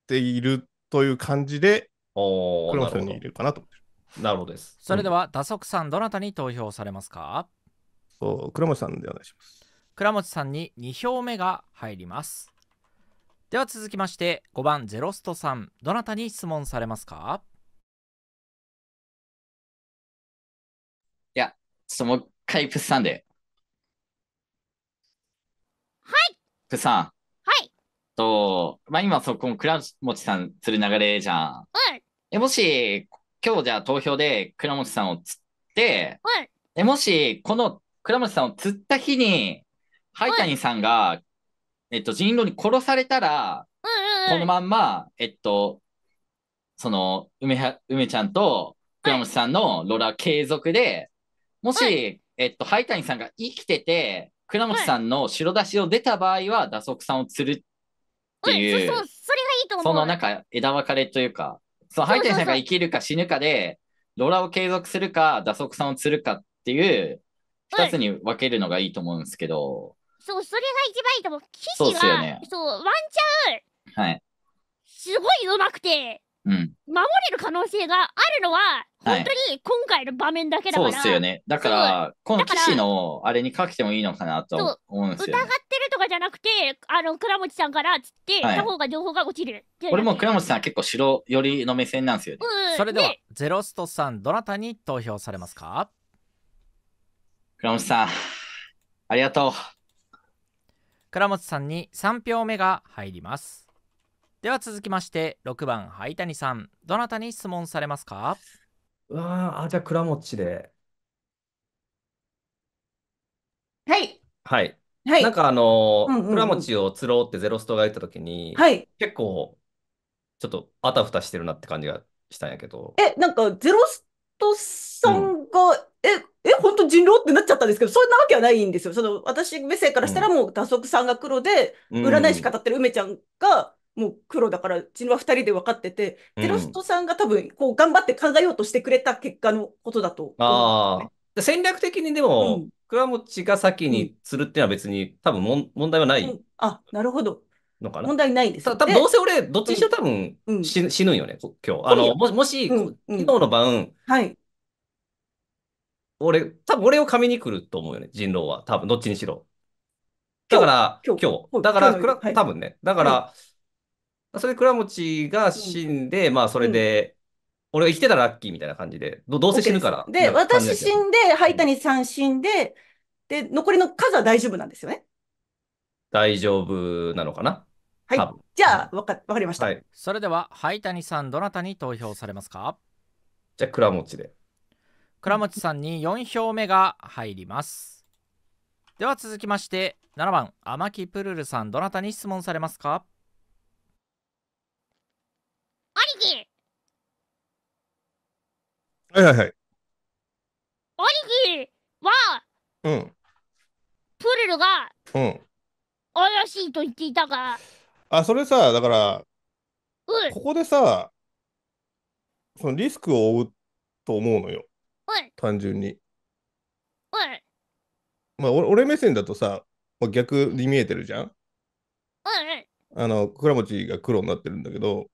ているという感じで、お倉持さんにいるかなと思ってる。なるほどです。それでは、打足さん、どなたに投票されますかう倉持さんでお願いします倉持さんに2票目が入りますでは続きまして5番ゼロストさんどなたに質問されますかいやちょっともう一回プスさんではいプスさんはいとまあ今そこも倉持さんする流れじゃんうんえもし今日じゃあ投票で倉持さんをつって、うん、えもしこの倉持さんを釣った日に、灰谷さんが、はい、えっと、人狼に殺されたら、うんうんうん、このまんま、えっと、その、梅梅ちゃんと倉持さんのローラー継続で、はい、もし、はい、えっと、灰谷さんが生きてて、倉持さんの白出しを出た場合は、打足さんを釣るっていう、そのなんか枝分かれというか、そのハイタニさんが生きるか死ぬかで、ローラを継続するか、打足さんを釣るかっていう、2つに分けるのがいいと思うんですけど、そう、それが一番いいと思う。騎士っ記すねそう、ワンチャン、はい。すごい上手くて、うん。守れる可能性があるのは、本当に今回の場面だけだそうら、ですよね。だから、この騎士のあれにかけてもいいのかなと思うんです疑ってる。とかじゃなくて、あの、倉持さんからっつって、はい他方が情報が落ちる。俺も倉持さん結構白寄りの目線なんですよね。うん、それでは、ゼロストさん、どなたに投票されますか倉本さん、ありがとう。倉本さんに3票目が入ります。では続きまして、6番、灰谷さん、どなたに質問されますかうわあ、じゃあ倉持で。はい。はい。はい、なんかあのー、うんうん、倉持を釣ろうってゼロストが言った時に、はい、結構、ちょっとあたふたしてるなって感じがしたんやけど。え、なんかゼロストさんが、うん、え、え、本当人狼ってなっちゃったんですけど、そんなわけはないんですよ。その、私目線からしたらもう、打足さんが黒で、占い師語ってる梅ちゃんが、もう黒だから、人狼は2人で分かってて、テロストさんが多分、こう、頑張って考えようとしてくれた結果のことだと、ね、ああ。戦略的にでも、くん、倉持が先にするっていうのは別に、多分も問題はない、うん、あ、なるほど。のかな問題ないです。多分どうせ俺、どっちにしろ多分死,、うん、死ぬよね、今日。あの、もし、もし、うん、昨日の晩、はい、俺、多分俺を噛みに来ると思うよね、人狼は。多分どっちにしろ。だから、今日、今日だから、はい、多分ね。だから、はい、それで倉持が死んで、うん、まあ、それで、うん、俺が生きてたらラッキーみたいな感じで、どどうせ死ぬから。で、私死んで、灰谷さん死んで、で、残りの数は大丈夫なんですよね。大丈夫なのかなはい。じゃあ、わか、わかりました。はい、それでは、灰谷さん、どなたに投票されますかじゃあ、倉持で。倉持さんに4票目が入りますでは続きまして7番天木プルルさんどなたに質問されますか兄貴はいはいはい兄貴はうんプルルがうん怪しいと言っていたがあそれさだから、うんここでさそのリスクを負うと思うのよ単純に。まあ、俺目線だとさ、まあ、逆に見えてるじゃん。あの、倉持が黒になってるんだけど。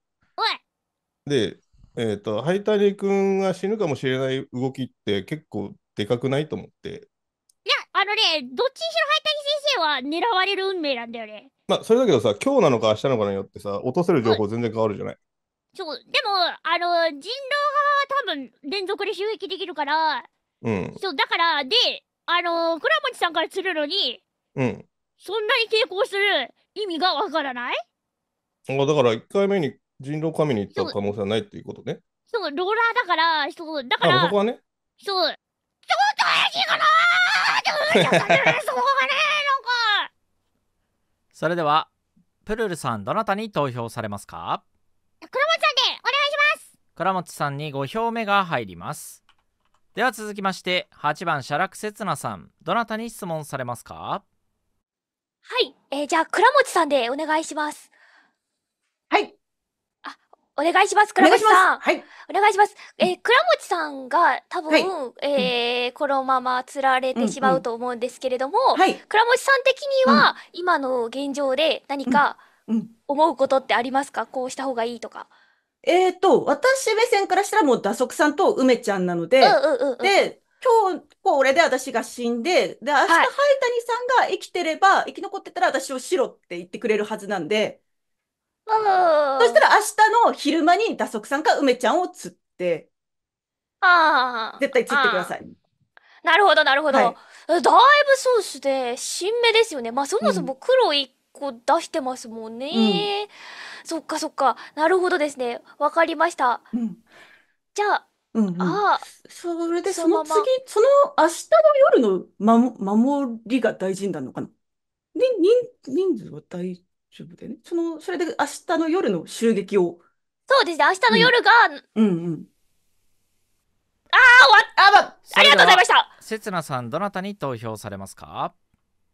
で、えっ、ー、と、ハイタニ君が死ぬかもしれない動きって結構でかくないと思って。いや、あのね、どっちにしろハイタニ先生は狙われる運命なんだよね。まあ、それだけどさ、今日なのか明日なのかによってさ、落とせる情報全然変わるじゃない。そう、でも、あの、人狼派は多分連続で収益できるから、うん。そう、だから、で、あの、倉持さんからするのに、うん。そんなに抵抗する意味がわからないあだから、1回目に人狼神に行った可能性はないっていうことね。そう、ローラーだから、そう、だから、そこはね。そう、ちょっと怪しいかなーって思っちゃったそこがね、なんか。それでは、プルルさん、どなたに投票されますか倉持さんに5票目が入りますでは続きまして8番写楽刹那さんどなたに質問されますかはい、えー、じゃあ倉持さんでお願いしますはいあお願いします倉持さんはいお願いします、えー、倉持さんが多分、はい、えー、このまま釣られてしまうと思うんですけれども、うんうんはい、倉持さん的には、うん、今の現状で何か思うことってありますか、こうした方がいいとかえっ、ー、と、私目線からしたらもう打足さんと梅ちゃんなので、で、今日、これで私が死んで、で、明日、灰谷さんが生きてれば、生き残ってたら私をしろって言ってくれるはずなんで、そしたら明日の昼間に打足さんか梅ちゃんを釣って、ああ、絶対釣ってください。なるほど、なるほど、はい。だいぶソースで、新芽ですよね。まあ、そもそも黒一個出してますもんね。うんそっかそっか。なるほどですね。わかりました。うん。じゃあ、うんうん。ああ、それで、そそのま次、ま。その明日の夜のま守りが大事なのかな。人、人数は大丈夫だよね。その、それで明日の夜の襲撃を。そうですね。明日の夜が、ああ、終わうんうん。っあ、まあ、ありがとうございました。せつなさん、どなたに投票されますか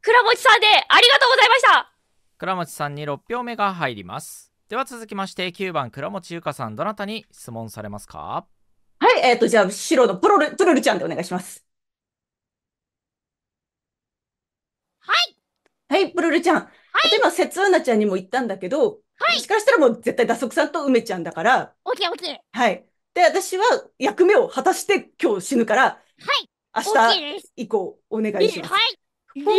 倉持さんで、ありがとうございました。倉持さんに6票目が入ります。では続きまして9番倉持ゆかさんどなたに質問されますかはい、えっ、ー、と、じゃあ、白のプロル、プロルちゃんでお願いします。はい。はい、プロルちゃん。はい、今、せつあなちゃんにも言ったんだけど、はい。しかしたらもう絶対打足さんと梅ちゃんだから。オッケーオッケー。はい。で、私は役目を果たして今日死ぬから、はい。明日以降お願いします。はい。霊媒が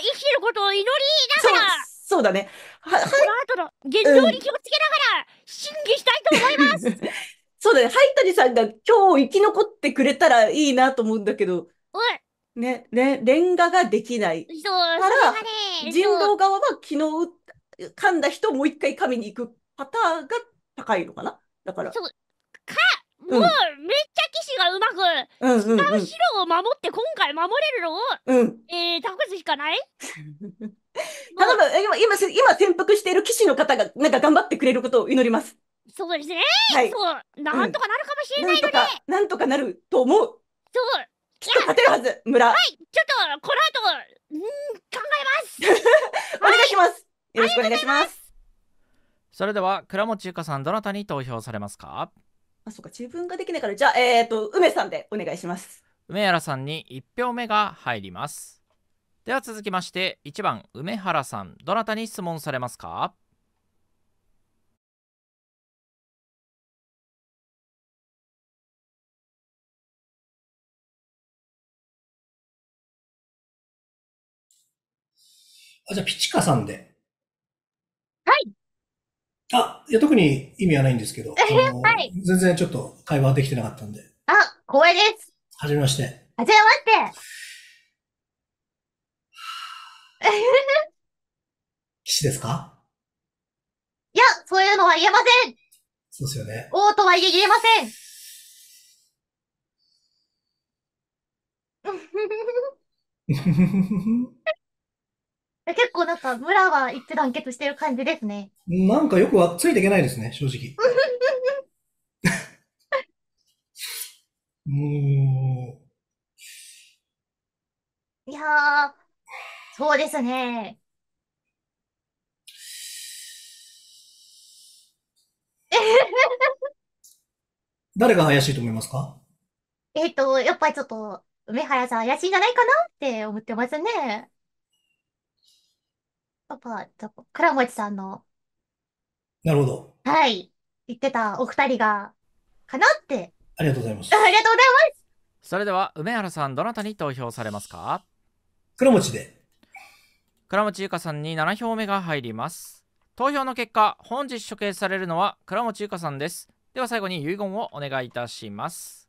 生きることを祈りながら。そうだね。は、はい。この後の現状に気をつけながら、審議したいと思います。[laughs] そうだね。灰谷さんが今日生き残ってくれたらいいなと思うんだけど。おい。ね、ね、レンガができない。そう、から、ね、人狼側は昨日噛んだ人もう一回神に行くパターンが高いのかなだから。そう。か、もう、うん、めっちゃ騎士がうまく、うんうんうん、白を守って今回守れるのを、うん、えー、託すしかない [laughs] [laughs] 頼む、今、今、今潜伏している騎士の方が、なんか頑張ってくれることを祈ります。そうですね。はい。そう、なんとかなるかもしれないので、うん、なんとか、なんとかなると思う。そう。きっと勝てるはず、村。はい、ちょっと、この後、うん、考えます。[laughs] お願いします、はい。よろしくお願いします。それでは、倉持ゆかさん、どなたに投票されますかあ、そうか、自分ができないから、じゃあ、えっ、ー、と、梅さんでお願いします。梅原さんに一票目が入ります。では続きまして1番梅原さんどなたに質問されますかあ、じゃあ、ピチカさんで。はい。あ、いや、特に意味はないんですけど、はい。全然ちょっと会話できてなかったんで。あ、光栄です。はじめまして。はじめまして。[laughs] 騎士ですかいや、そういうのは言えません。そうですよね。王とは言えません。[laughs] 結構なんか村は一致団結してる感じですね。なんかよくはついていけないですね、正直。[laughs] もう。いやー、そうですね。[laughs] 誰が怪しいと思いますかえっと、やっぱりちょっと、梅原さん怪しいんじゃないかなって思ってますね。やっぱ、倉持さんの、なるほど。はい、言ってたお二人が、かなって。ありがとうございます。ありがとうございます。それでは、梅原さん、どなたに投票されますか倉持で。倉持ゆかさんに7票目が入ります投票の結果本日処刑されるのは倉持ゆかさんですでは最後に遺言をお願いいたします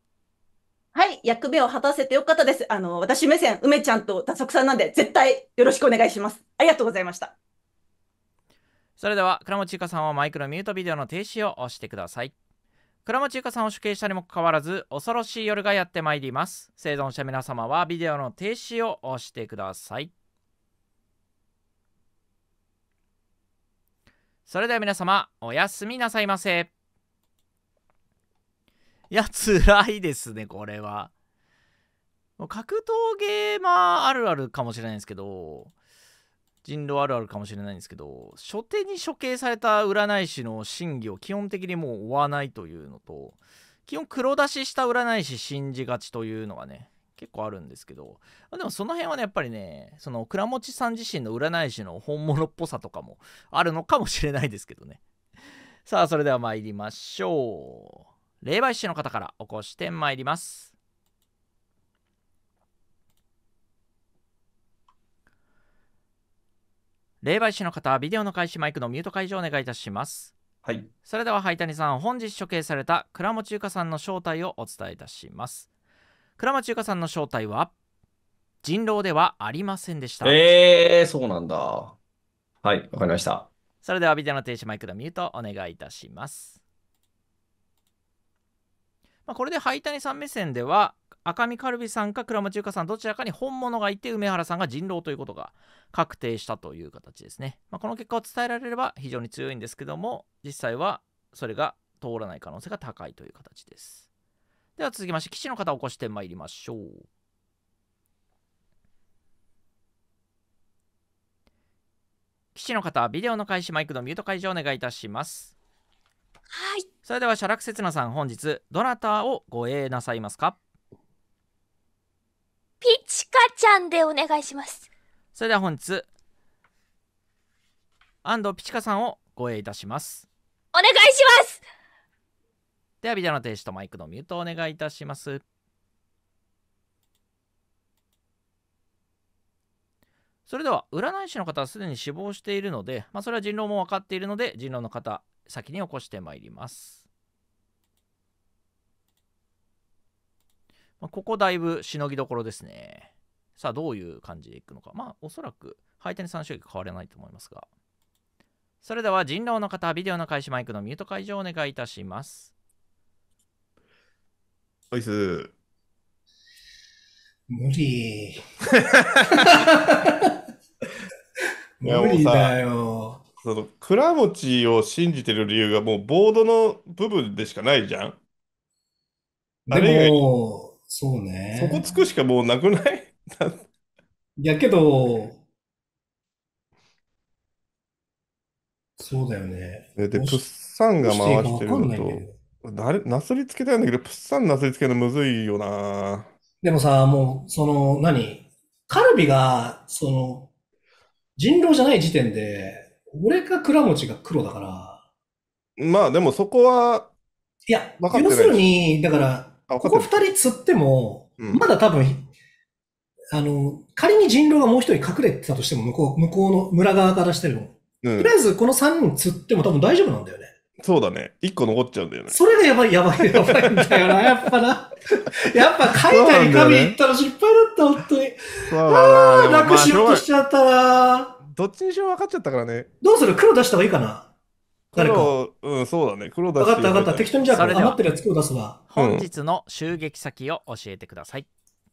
はい役目を果たせてよかったですあの私目線梅ちゃんと田作さんなんで絶対よろしくお願いしますありがとうございましたそれでは倉持ゆかさんはマイクのミュートビデオの停止を押してください倉持ゆかさんを処刑したにもかかわらず恐ろしい夜がやってまいります生存者皆様はビデオの停止を押してくださいそれでは皆様、おやすみなさいませ。いや、辛いですね、これは。格闘ゲーマーあるあるかもしれないんですけど、人狼あるあるかもしれないんですけど、初手に処刑された占い師の真偽を基本的にもう追わないというのと、基本黒出しした占い師信じがちというのがね、結構あるんですけど、までもその辺はね、やっぱりね、その倉持さん自身の占い師の本物っぽさとかもあるのかもしれないですけどね。[laughs] さあ、それでは参りましょう。霊媒師の方から起こして参ります。霊媒師の方、はビデオの開始マイクのミュート解除をお願いいたします。はい。それでは、灰谷さん、本日処刑された倉持ゆかさんの正体をお伝えいたします。倉町ゆかさんの正体は人狼ではありませんでした。えー、そうなんだ。はい、わかりました。それではビデオの停止マイクのミュートお願いいたします。まあ、これで灰谷さん目線では赤身カルビさんか倉持ゆかさんどちらかに本物がいて梅原さんが人狼ということが確定したという形ですね、まあ、この結果を伝えられれば非常に強いんですけども実際はそれが通らない可能性が高いという形ですでは続きまして、棋士の方を起こしてまいりましょう。棋士の方、ビデオの開始、マイクのミュート解除をお願いいたします。はい。それでは、写楽つ那さん、本日、どなたをご衛なさいますかピチカちゃんでお願いします。それでは本日、安藤ピチカさんをご営いたします。お願いしますではビデオの停止とマイクのミュートをお願いいたしますそれでは占い師の方はすでに死亡しているので、まあ、それは人狼も分かっているので人狼の方先に起こしてまいります、まあ、ここだいぶしのぎどころですねさあどういう感じでいくのかまあおそらく配点3種類変わらないと思いますがそれでは人狼の方ビデオの開始マイクのミュート解除をお願いいたしますおいす。無理。[laughs] や無理だよ。その、倉持を信じてる理由がもうボードの部分でしかないじゃん。でも、そう外、そこつくしかもうなくない [laughs] いやけど、そうだよね。で、で、プッサンどうがしていい回しわてかるんないけと、ど。誰なすりつけたいんだけど、プッサンなすりつけるのむずいよな。でもさ、もう、その、何カルビが、その、人狼じゃない時点で、俺か倉持が黒だから、まあ、でもそこは、いや、分かって要ないするに、だから、かここ二人釣っても、うん。まだ多分、あの、仮に人狼がもう一人隠れてたとしても、向こう、向こうの村側からしても、うとりあえずこの三人釣っても多分大丈夫なんだよね。そうだね。一個残っちゃうんだよね。それがやばい、やばい、やばいんだよな、[laughs] やっぱな。やっぱ海外に紙行ったら失敗だった、本当に。ああ、楽しようとしちゃったな、どっちにしろ分かっちゃったからね。どうする黒出した方がいいかな誰か。うん、そうだね。黒出し分かった、分かった。適当にじゃあ、余ってるやつ黒出すわ。本日の襲撃先を教えてください。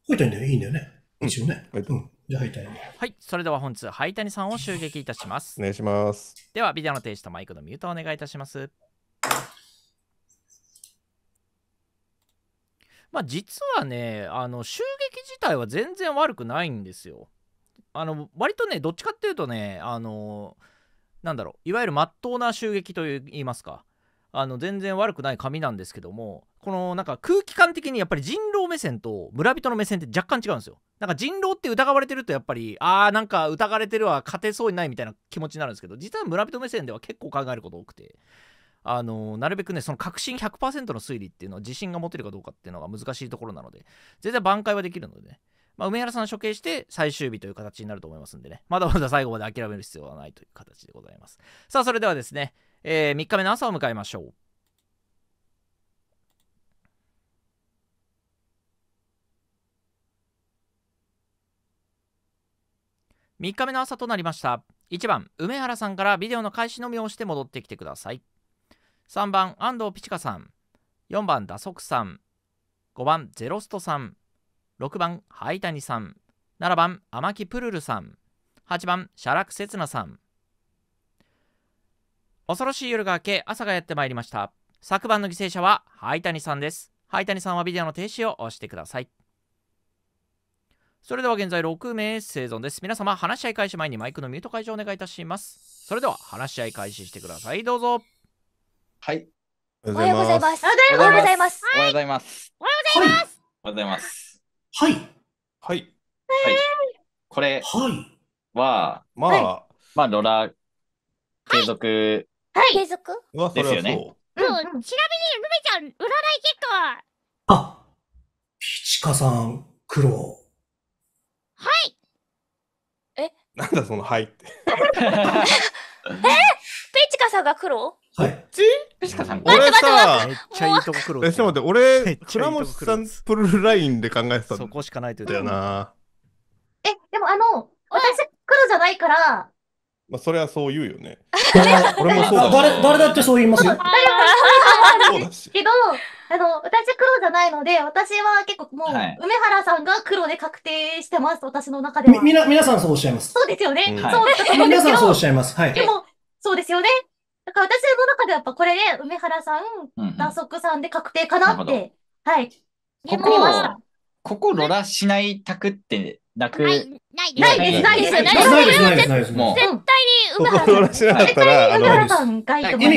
書いたんだよ、いいんだよね。一応ね。うん。じゃあ、はい、はい、それでは本日、灰谷さんを襲撃いたします。お願いします。では、ビデオの停止とマイクのミュートをお願いいたします。まあ、実はね、あの襲撃自体は全然悪くないんですよ。あの割とね、どっちかっていうとね、あのなんだろう、いわゆるまっとうな襲撃といいますか、あの全然悪くない紙なんですけども、このなんか空気感的にやっぱり人狼目線と村人の目線って若干違うんですよなんか人狼って疑われてるとやっぱりああなんか疑われてるは勝てそうにないみたいな気持ちになるんですけど実は村人目線では結構考えること多くてあのなるべくねその確信100%の推理っていうのは自信が持てるかどうかっていうのが難しいところなので全然挽回はできるのでねまあ、梅原さん処刑して最終日という形になると思いますんでね、まだまだ最後まで諦める必要はないという形でございます。さあ、それではですね、えー、3日目の朝を迎えましょう。3日目の朝となりました1番梅原さんからビデオの開始のみをして戻ってきてください3番安藤ピチカさん4番打足さん5番ゼロストさん6番灰谷さん7番天木プルルさん8番写楽刹那さん恐ろしい夜が明け朝がやってまいりました昨晩の犠牲者は灰谷さんです灰谷さんはビデオの停止を押してくださいそれでは現在6名生存です。皆様、話し合い開始前にマイクのミュート解除をお願いいたします。それでは、話し合い開始してください。どうぞ。はい。おはようございます。おはようございます。おはようございます。おはようございます。おはようございます。はい。はい。はい。これは、まあ、まあ、ロラ、継続。はい。継続ですよね。うん、ちなみに、ルメちゃん、占い結果はあ、ピチカさん、苦労。なんだその「はい」って。えペチカさんが黒はい。ちペチカさん俺さ、めっちゃいいとこ黒。え、ちょっと待って、俺、倉持さんプルラインで考えてたそこしかないって言っだよな。え、でもあの、私、黒じゃないから、まあ、それはそう言うよね。[laughs] 俺もそうだ誰、誰だってそう言いますよ。そうだし。けど、あの、私黒じゃないので、私は結構もう、はい梅原さんが黒で確定してます、私の中でみ、は。みな、皆さんそうおっしゃいます。そうですよね。はいそうだとで皆すさけんそうおっしゃいます。はい。でも、そうですよね。だから私の中ではやっぱこれで、梅原さん、うんうんダソさんで確定かなって、はい。ここました、ここ、ロラしないタクってなく、ない、ないです、ないです、ないです、ないです、ないです。もう、絶対ウバー話しなかったら、あの、梅原さんか人狼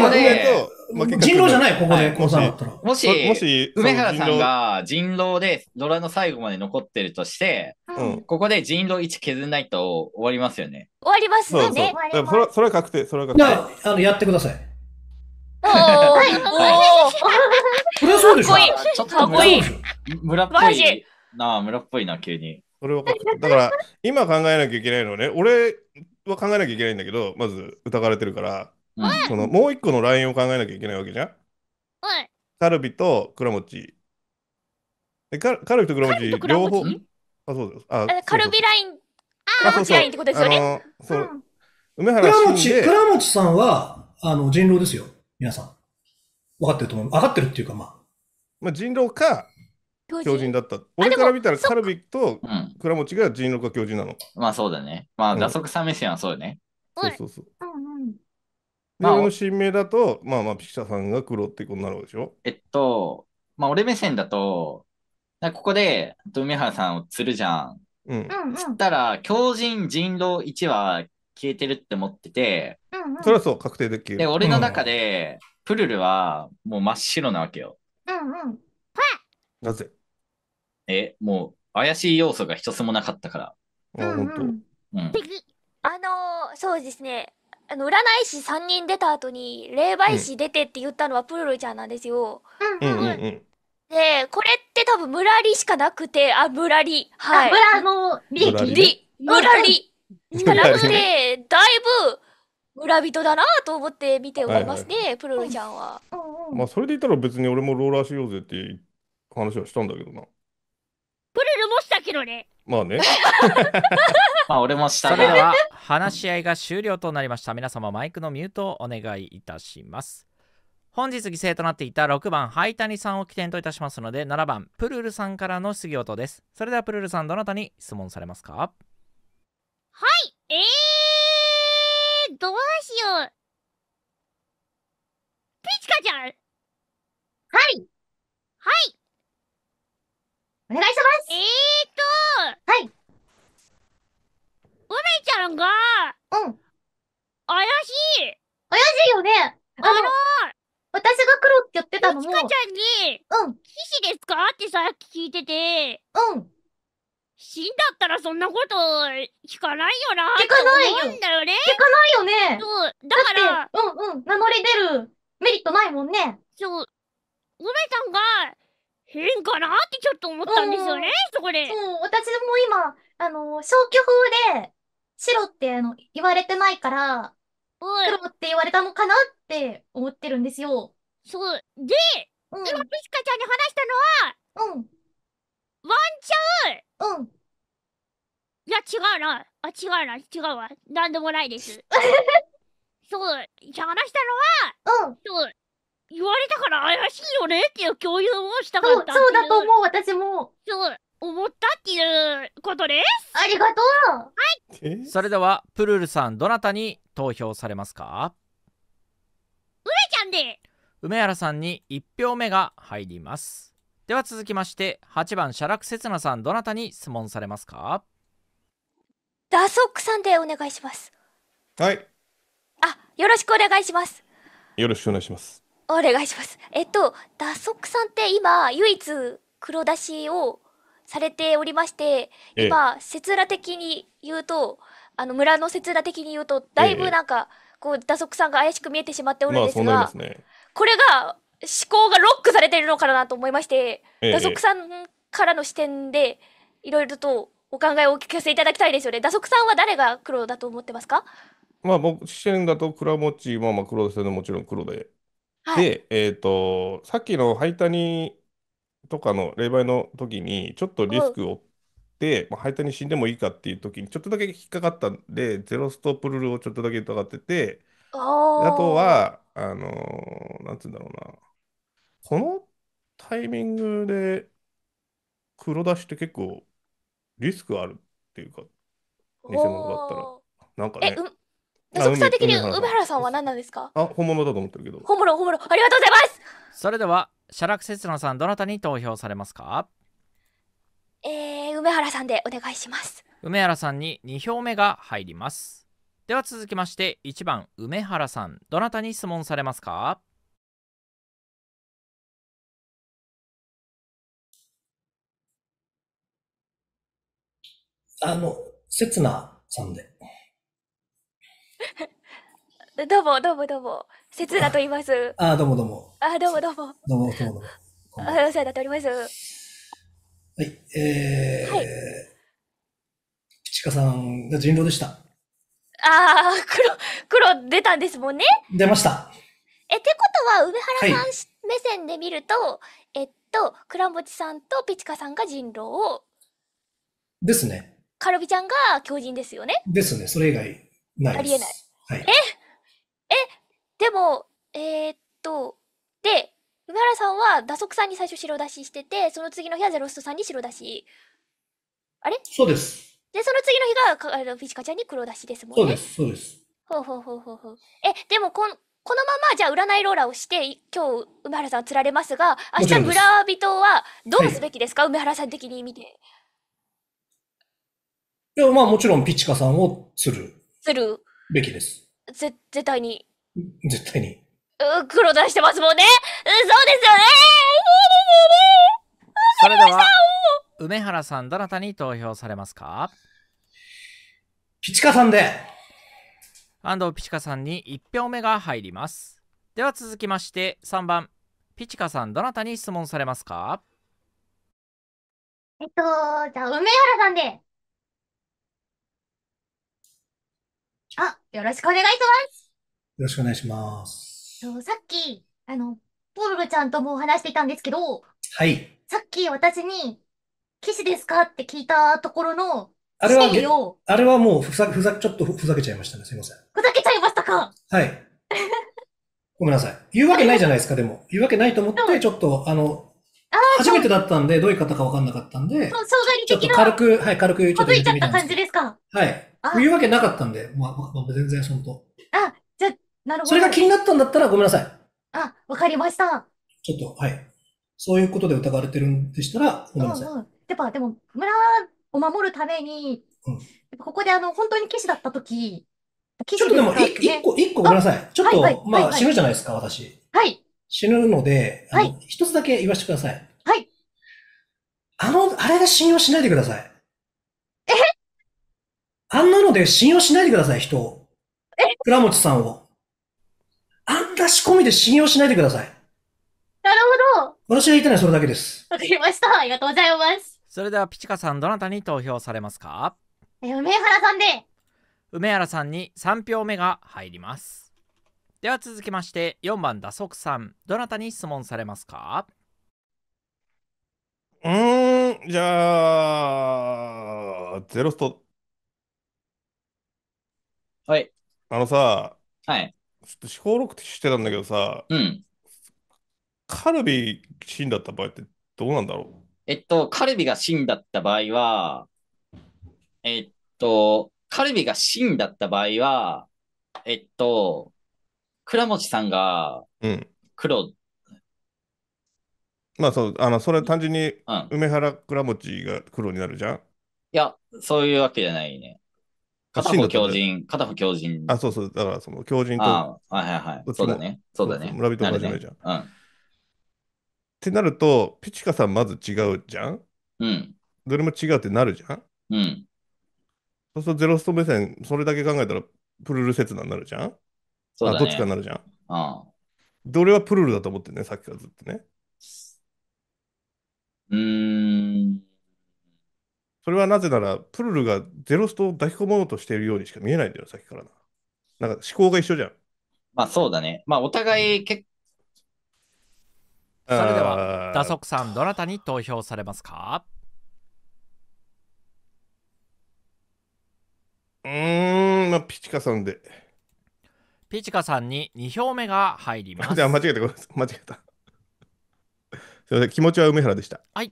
じゃない、ここで、こうさんだったら。もし、もし、梅原さんが人狼でドラの最後まで残ってるとして、ここで人狼1削んないと終わりますよね。終わりますよね。それは、そ確定、それは確定。じあ、の、やってください。おーおーそうでしょちょっと村っぽいな、村っぽいな、急に。それはだから、今考えなきゃいけないのね。俺は考えなきゃいけないんだけど、まず疑われてるから、そのもう一個のラインを考えなきゃいけないわけじゃん。カルビとクラモチ。でカカルビとクラモチ、両方。あ、そうです。あ、カルビライン。あ、カルビラインってことですよね。そう。梅原さん。クラモチさんは、あの、人狼ですよ。皆さん。分かってると思う。分かってるっていうか、まあ。まあ、人狼か、狂人だった。俺から見たらカルビとう倉持が人狼か狂人なの。まあそうだね。まあ、う打足さん目線はそうよね。そうそうそう。うんうん。で、俺の新名だと、まあまあ、ピクチャーさんが黒ってことになるでしょ。えっと、まあ俺目線だと、ここで、梅原さんを釣るじゃん。うん釣ったら、狂人人狼1は消えてるって思ってて、うんうん。それはそう、確定できる。で、俺の中で、プルルはもう真っ白なわけよ。うんうん。なぜえ、もう怪しい要素が一つもなかったから。あ、本うんうんあのーそうですね。あの占い師3人出た後に霊媒師出てって言ったのはプルルちゃんなんですよ。うんうんうんで、これって多分村リしかなくて、あ、村リ。はい。村村の利益リ村リしかなくて、だいぶ村人だなと思って見ておりますね、プルルちゃんは。まあ、それで言ったら別に俺もローラーしようぜって話はしたんだけどな。プルルもしたけどね。まあね。[laughs] まあ俺もしたそれでは話し合いが終了となりました。皆様マイクのミュートをお願いいたします。本日犠牲となっていた6番灰谷さんを起点といたしますので7番プルルさんからの質疑応答です。それではプルルさんどなたに質問されますかはいえー、どうしようピチカちゃんはいはいお願いしますえーとはい。おめちゃんが、うん。怪しい怪しいよねあの、あのー、私が黒って言ってたのも。ちかちゃんに、うん。騎士ですかってさっき聞いてて。うん。死んだったらそんなこと聞かないよな聞かないよ。んだよね。聞かないよね。そう。だから。うんうん。名乗り出るメリットないもんね。そう。梅さんが、変かなってちょっと思ったんですよね、うん、そこで。そう、私も今、あの、消去法で、白ってあの言われてないから、黒って言われたのかなって思ってるんですよ。そう。で、うん、今、ピスカちゃんに話したのは、うん。ワンチャン、うん。いや、違うな。あ、違うな。違うわ。なんでもないです。[laughs] そう。話したのは、うん。そう。言われたから怪しいよねっていう共有をしたかったそうだと思う私もそう思ったっていうことですありがとうはいそれではプルルさんどなたに投票されますか梅ちゃんで梅原さんに一票目が入りますでは続きまして八番写楽刹那さんどなたに質問されますかダソックさんでお願いしますはいあよろしくお願いしますよろしくお願いしますお願いします。えっと、ダ足さんって今、唯一黒出しをされておりまして、今、節裏的に言うと、あの村の節裏的に言うと、だいぶなんか、こう、打足さんが怪しく見えてしまっておるんですが、まあすね、これが思考がロックされているのかなと思いまして、ええ、打足さんからの視点で、いろいろとお考えをお聞かせいただきたいですよね。打足さんは誰が黒だと思ってますかまあ、僕、視点だと、倉持、まあまあ黒ですよね、もちろん黒で。で、えっと、さっきのハイタニとかの霊媒の時に、ちょっとリスクを負って、まあ、ハイタニ死んでもいいかっていう時に、ちょっとだけ引っかかったんで、ゼロストプルルをちょっとだけ疑ってて、あとは、あのーなんつうんだろうな、このタイミングで黒出しって結構リスクあるっていうか、偽物だったら。なんかえ、ね、即座的に梅原さんは何なんですかあ本物だと思ってるけど本物本物ありがとうございますそれでは写楽節野さんどなたに投票されますかえー、梅原さんでお願いします梅原さんに2票目が入りますでは続きまして1番梅原さんどなたに質問されますかあの刹那さんでどうも、どうも、どうも。せつなと言います。ああ、どうも、どうも。ああ、どうも、どうも。どうも、どうも、ああ、お世話になっております。はい、えー、はい、ピチカさんが人狼でした。ああ、黒、黒出たんですもんね。出ました。え、ってことは、梅原さん、はい、目線で見ると、えっと、倉持さんとピチカさんが人狼を。ですね。カルビちゃんが狂人ですよね。ですね、それ以外ないです。ありえない。はい、ええ、でも、えー、っと、で、梅原さんは打足さんに最初白出ししてて、その次の日はゼロストさんに白出し。あれそうです。で、その次の日が、あの、フィジカちゃんに黒出しですもんね。そうです、そうです。ほうほうほうほうほう。え、でもこん、このままじゃあ占いローラーをして、今日、梅原さん釣られますが、明日村人はどうすべきですか、はい、梅原さん的に見て。いや、まあもちろんピチカさんを釣る。釣る。べきです。ぜ、絶対に。絶対に。う、黒出してますもんねうそうですよねそれでは、梅原さん、どなたに投票されますかピチカさんで安藤ピチカさんに1票目が入ります。では続きまして、3番、ピチカさん、どなたに質問されますかえっと、じゃあ、梅原さんで。あ、よろしくお願いします。よろしくお願いします。さっき、あの、ポールちゃんとも話していたんですけど、はい。さっき私に、騎士ですかって聞いたところの、あれは、あれはもうふざ、ふざ、ちょっとふざけちゃいましたね。すいません。ふざけちゃいましたかはい。ごめんなさい。言うわけないじゃないですか、でも。言うわけないと思って、ちょっと、あの、あ初めてだったんで、どういう方かわかんなかったんで、そ障害的な、ちょっと軽く、はい、軽くちと言っいちゃった感じですかはい。言うわけなかったんで、まあ、まあ、全然本と。あ、じゃ、なるほど。それが気になったんだったらごめんなさい。あ、わかりました。ちょっと、はい。そういうことで疑われてるんでしたら、ごめんなさい。うんうん、やっぱ、でも、村を守るために、うん、ここであの、本当に騎士だったとき、ちょっとでも、一、個、一個ごめんなさい。ちょっと、はいはい、まあ、死ぬじゃないですか、私。はい。死ぬので、あの、一、はい、つだけ言わせてください。はい。あの、あれが信用しないでください。あんなので信用しないでください、人え倉持さんを。あんな仕込みで信用しないでください。なるほど。私が言いたいのはそれだけです。わかりました。ありがとうございます。それでは、ピチカさん、どなたに投票されますか梅原さんで。梅原さんに3票目が入ります。では続きまして4番打足さんどなたに質問されますかうんじゃあゼロストはい。あのさ、はい。ちょっと四方六ってしてたんだけどさ、うん。カルビんだった場合ってどうなんだろうえっと、カルビがんだった場合は、えっと、カルビがんだった場合は、えっと、倉持さんがうん。黒、まあそう、あの、それ単純に梅原倉持が黒になるじゃんいや、そういうわけじゃないね。片方強人、片方強人。あ、そうそう、だからその強人と。あはいはいはい。そうだね。そうだね。村人同じじゃん、うん。ってなると、ピチカさんまず違うじゃんうん。どれも違うってなるじゃんうん。そうするとゼロスト目線、それだけ考えたらプルル切断になるじゃんそうだ、ね、どっちかになるじゃん。ああ。どれはプルルだと思ってね、さっきからずっとね。うーん。それはなぜなら、プルルがゼロストを抱き込もうとしているようにしか見えないんだよ、さっきからな。なんか思考が一緒じゃん。まあそうだね。まあお互い結それでは、打足さん、どなたに投票されますかうーん、まあ、ピチカさんで。ピチカさんに2票目が入ります。じゃあ、間違えた、間違えた。すみません、気持ちは梅原でした。はい。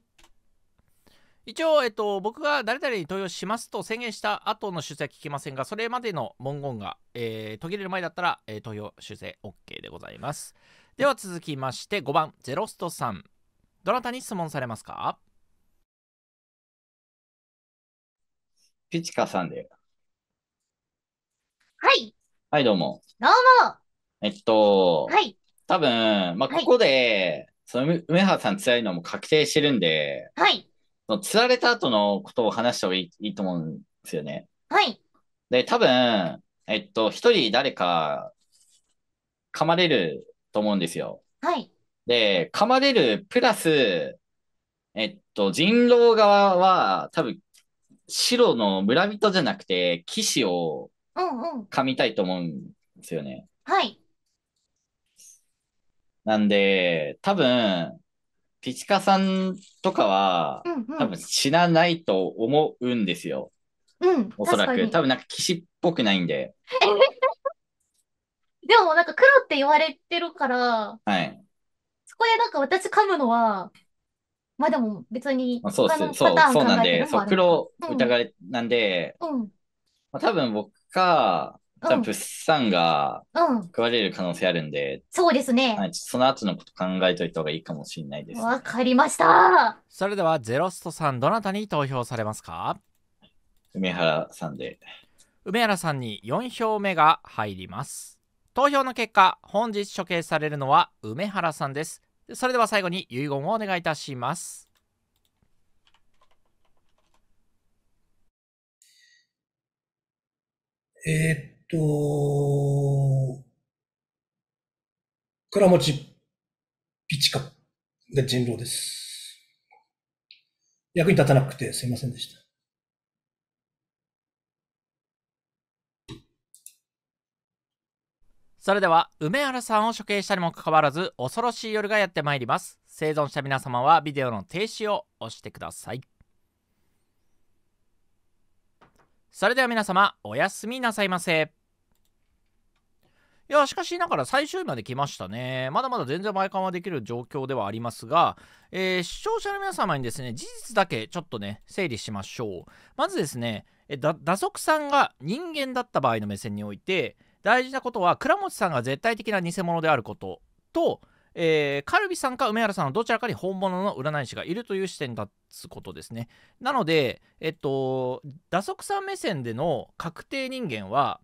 一応、えっと、僕が誰々に投票しますと宣言した後の修正は聞きませんが、それまでの文言が、えー、途切れる前だったら、えー、投票修正 OK でございます。では続きまして5番、ゼロストさん。どなたに質問されますかピチカさんで。はい。はい、どうも。どうも。えっと、はい。多分、まあ、ここで、はい、その梅原さんらいのも確定してるんで、はい。その釣られた後のことを話した方がいいいいと思うんですよね。はい。で、多分、えっと、一人誰か噛まれると思うんですよ。はい。で、噛まれるプラス、えっと、人狼側は多分、白の村人じゃなくて、騎士を噛みたいと思うんですよね。はい。なんで、多分、ピチカさんとかは、うんうん、多分死なないと思うんですよ。うん。おそらく。多分なんか騎士っぽくないんで。[laughs] でもなんか黒って言われてるから、はい。そこでなんか私噛むのは、まあでも別に他のパターンそうそうそうなんで、そう黒疑われなんで、うん、うん、まあ、多分僕か、多分、物産がうん。食われる可能性あるんで、そうですはね。い、その後のこと考えといた方がいいかもしれないです。わかりました。それではゼロストさんどなたに投票されますか梅原さんで。梅原さんに4票目が入ります投票の結果本日処刑されるのは梅原さんですそれでは最後に遺言をお願いいたしますえと、倉持ピチカが人狼です。役に立たなくてすいませんでした。それでは梅原さんを処刑したにもかかわらず恐ろしい夜がやってまいります生存した皆様はビデオの停止を押してくださいそれでは皆様、おやすみなさいませ。いや、しかしながら最終日まで来ましたね。まだまだ全然前感はできる状況ではありますが、えー、視聴者の皆様にですね、事実だけちょっとね、整理しましょう。まずですね、えだ打足さんが人間だった場合の目線において、大事なことは、倉持さんが絶対的な偽物であることと、えー、カルビさんか梅原さんのどちらかに本物の占い師がいるという視点だつことですね。なので、えっと、打足さん目線での確定人間は、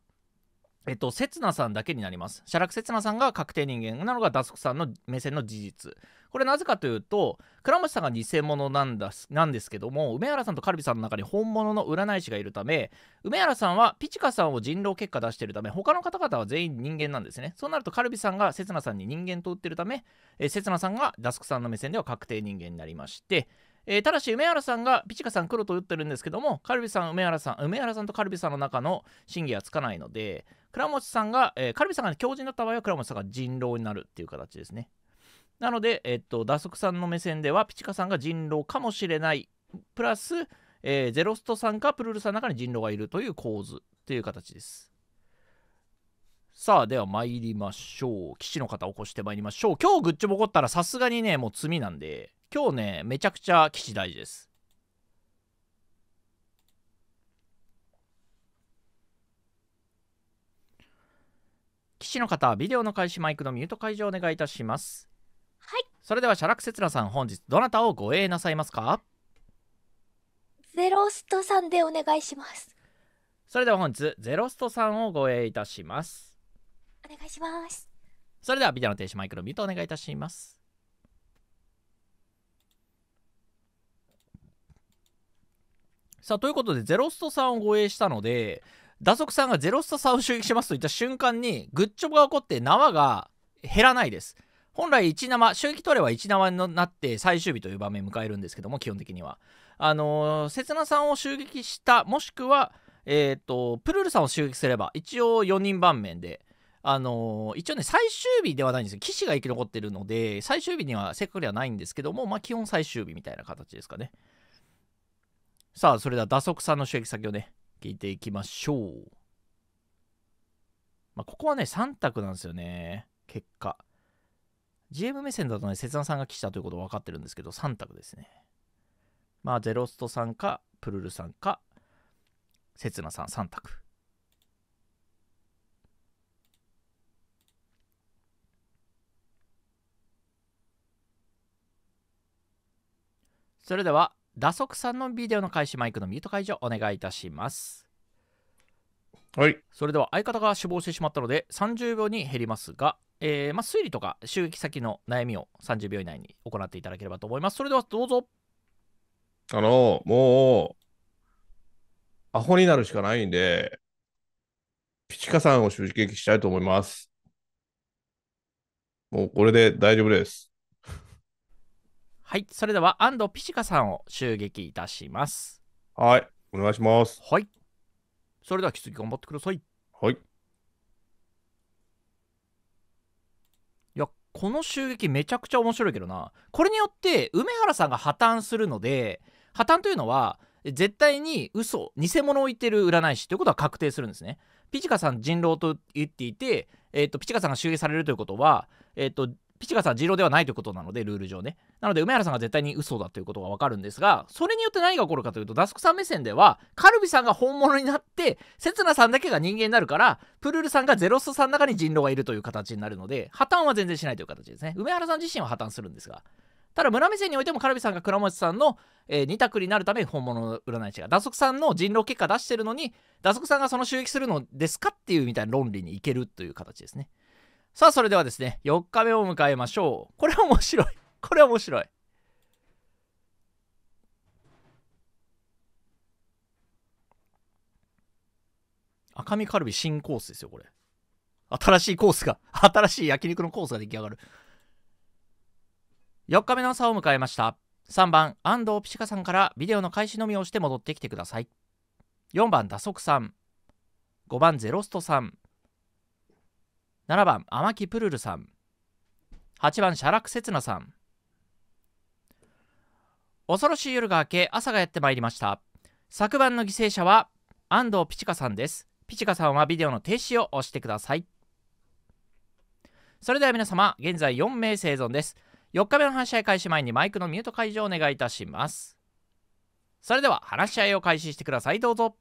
えっと、刹那さんだけになります。写楽刹那さんが確定人間なのが打足さんの目線の事実。これなぜかというと倉持さんが偽物なんだなんですけども梅原さんとカルビさんの中に本物の占い師がいるため梅原さんはピチカさんを人狼結果出しているため他の方々は全員人間なんですねそうなるとカルビさんが刹那さんに人間と打ってるため刹那、さんがダスクさんの目線では確定人間になりましてえー、ただし梅原さんがピチカさん黒と打ってるんですけどもカルビさん梅原さん梅原さんとカルビさんの中の審議はつかないので倉持さんが、えー、カルビさんが狂人だった場合は倉持さんが人狼になるっていう形ですねなので、えっと、打足さんの目線ではピチカさんが人狼かもしれないプラス、えー、ゼロストさんかプルルさんの中に人狼がいるという構図という形ですさあでは参りましょう騎士の方起こして参りましょう今日グッチョボコったらさすがにねもう罪なんで今日ねめちゃくちゃ騎士大事です騎士の方ビデオの開始マイクのミュート解除お願いいたしますはいそれではシャラクセツナさん本日どなたをご営なさいますかゼロストさんでお願いしますそれでは本日ゼロストさんをご営いたしますお願いしますそれではビデオの停止マイクのミュートお願いいたしますさあということでゼロストさんをご衛したので打足さんがゼロストさんを襲撃しますといった瞬間にグッチョブが起こって縄が減らないです本来1生襲撃トレは1生になって最終日という場面を迎えるんですけども基本的にはあの刹那さんを襲撃したもしくはえっ、ー、とプルールさんを襲撃すれば一応4人盤面であの一応ね最終日ではないんですよ騎士が生き残ってるので最終日にはかくではないんですけどもまあ基本最終日みたいな形ですかねさあそれでは打足さんの襲撃先をね聞いていきましょうまあここはね3択なんですよね結果 GM 目線だとね、切断さんが来たということは分かってるんですけど、3択ですね。まあ、ゼロストさんか、プルルさんか、刹那さん3択。それでは、打足さんのビデオの開始マイクのミュート解除お願いいたします。はい。それでは、相方が死亡してしまったので、30秒に減りますが、えー、まあ、推理とか襲撃先の悩みを30秒以内に行っていただければと思います。それではどうぞ。あの、もう、アホになるしかないんで、ピチカさんを襲撃したいと思います。もうこれで大丈夫です。はい、それでは安藤ピチカさんを襲撃いたします。はい、お願いします。はい。それでは、引き続き頑張ってください。はい。この襲撃めちゃくちゃ面白いけどなこれによって梅原さんが破綻するので破綻というのは絶対に嘘偽物を言ってる占い師ということは確定するんですねピチカさん人狼と言っていて、えーと、ピチカさんが襲撃されるということは、えーとピチカさん、ではないということなので、ルール上ね。なので、梅原さんが絶対に嘘だということがわかるんですが、それによって何が起こるかというと、ダスクさん目線では、カルビさんが本物になって、刹那さんだけが人間になるから、プルールさんがゼロスさんの中に人狼がいるという形になるので、破綻は全然しないという形ですね。梅原さん自身は破綻するんですが。ただ、村目線においても、カルビさんが倉持さんの、えー、2択になるため、本物の占い師が、ダスクさんの人狼結果出してるのに、ダスクさんがその襲撃するのですかっていうみたいな論理にいけるという形ですね。さあ、それではですね、4日目を迎えましょう。これは面白い。これは面白い。赤身カルビ新コースですよ、これ。新しいコースが、新しい焼肉のコースが出来上がる。4日目の朝を迎えました。3番、安藤ピシカさんからビデオの開始のみをして戻ってきてください。4番、打足さん。5番、ゼロストさん。7番天木プルルさん8番シャラクセツナさん恐ろしい夜が明け朝がやってまいりました昨晩の犠牲者は安藤ピチカさんですピチカさんはビデオの停止を押してくださいそれでは皆様現在4名生存です4日目の話し合い開始前にマイクのミュート解除をお願いいたしますそれでは話し合いを開始してくださいどうぞ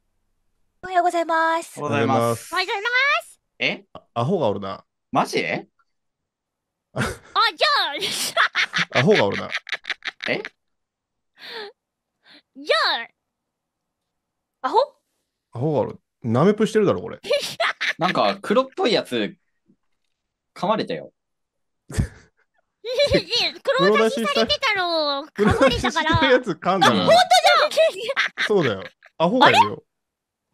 おはようございますおはようございますおはようございますえアホがおるな。マジあ、じゃあ、アホがおるな。えじゃあ、アホアホがおる。ナメプしてるだろ、これ。[laughs] なんか黒っぽいやつ、噛まれたよ。黒出しされてたろ。噛まれたから。あ、本当じゃんそうだよ。アホがいるよ。っ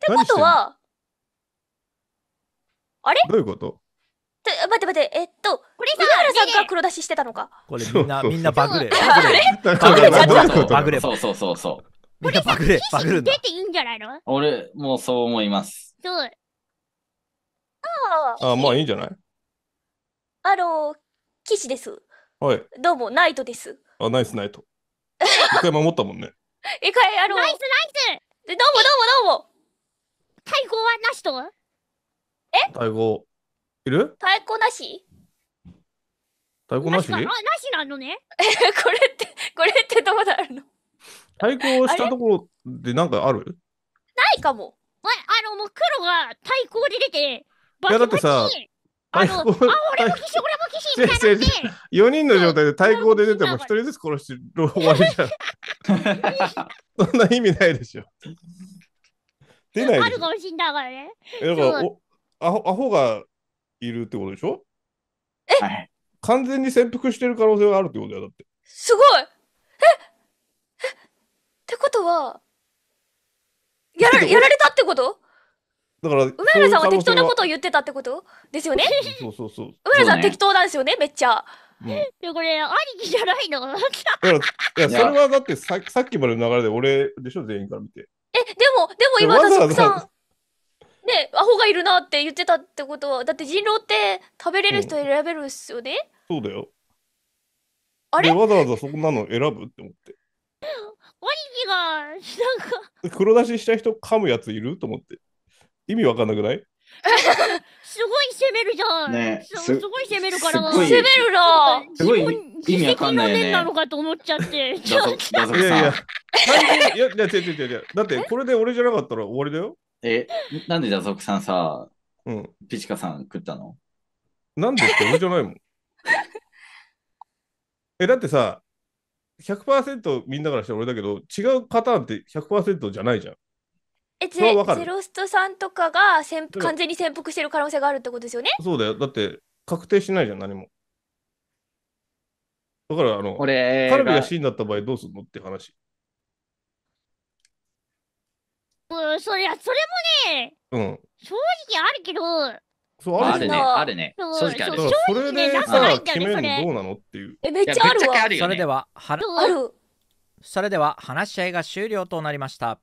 てことは、あれどういうことて待って待って、えっと、これ井原さんが黒出ししてたのか。これみんな、みんなバグれ。バグれバグれバグれそうそうそうそう。みんなバグれ、バグれ。出 [laughs] ていいんじゃないの俺、もうそう思います。そう。ああ、まあいいんじゃないあの、騎士です。はい。どうも、ナイトです。あ、ナイスナイト。一回守ったもんね。[laughs] 一回、あの、ナイスナイスどうもどうもどうも対抗はなしとえ太鼓。いる太鼓なし太鼓なしなしなのね [laughs] これって、これってどうなるの太鼓をしたところでなんかあるないかも。ああの、もう黒が太鼓で出て、バいやだってさあの、あ、俺も騎士、俺も騎士みたいなって。4 [laughs] 人の状態で対抗で出ても1人ずつ殺してる終わりじゃん。そんな意味ないでしょ。[laughs] 出ないでし春ょ。が美しいないからね。えだからおアホアホがいるってことでしょえ完全に潜伏してる可能性があるってことだよ、だって。すごいええってことは、やらやられたってことだから、梅原さんは適当なことを言ってたってことですよねそうそうそう。梅原さん適当なんですよね、めっちゃ。うん、これ、兄貴じゃないのや、それはだってささっきまでの流れで俺でしょ、全員から見て。え、でも、でも今、わざわざさん、ね、アホがいるなって言ってたってことは、だって人狼って食べれる人選べるっすよね、そうだよ。あれわざわざそんなの選ぶって思って。ワニキが、なんか、黒出しした人噛むやついると思って。意味わかんなくない [laughs] すごい攻めるじゃん。ねすすごい攻めるから。攻めるなすごい自分意んないね自責の念なのかと思っちゃって。いやいや、単純いや、いや、違う違う違う。だって、これで俺じゃなかったら終わりだよ。え、なんでじゃあ、ゾクさんさ、うん。ピチカさん食ったのなんでって俺じゃないもん。[laughs] え、だってさ、100%みんなからしたら俺だけど、違うパターンって100%じゃないじゃん。え、そゼゼロストさんとかが潜完全に潜伏してる可能性があるってことですよね。そうだよ。だって、確定しないじゃん、何も。だから、あの、俺カルビがが死んだった場合どうするのって話。うん、そりゃ、それもね、うん。正直あるけど、そう、ああるね、あるね。正直ある。そそれで正直ねさ決めるのどうなのっていう。え、めっちゃあるわるそれでははある。それでは話し合いが終了となりました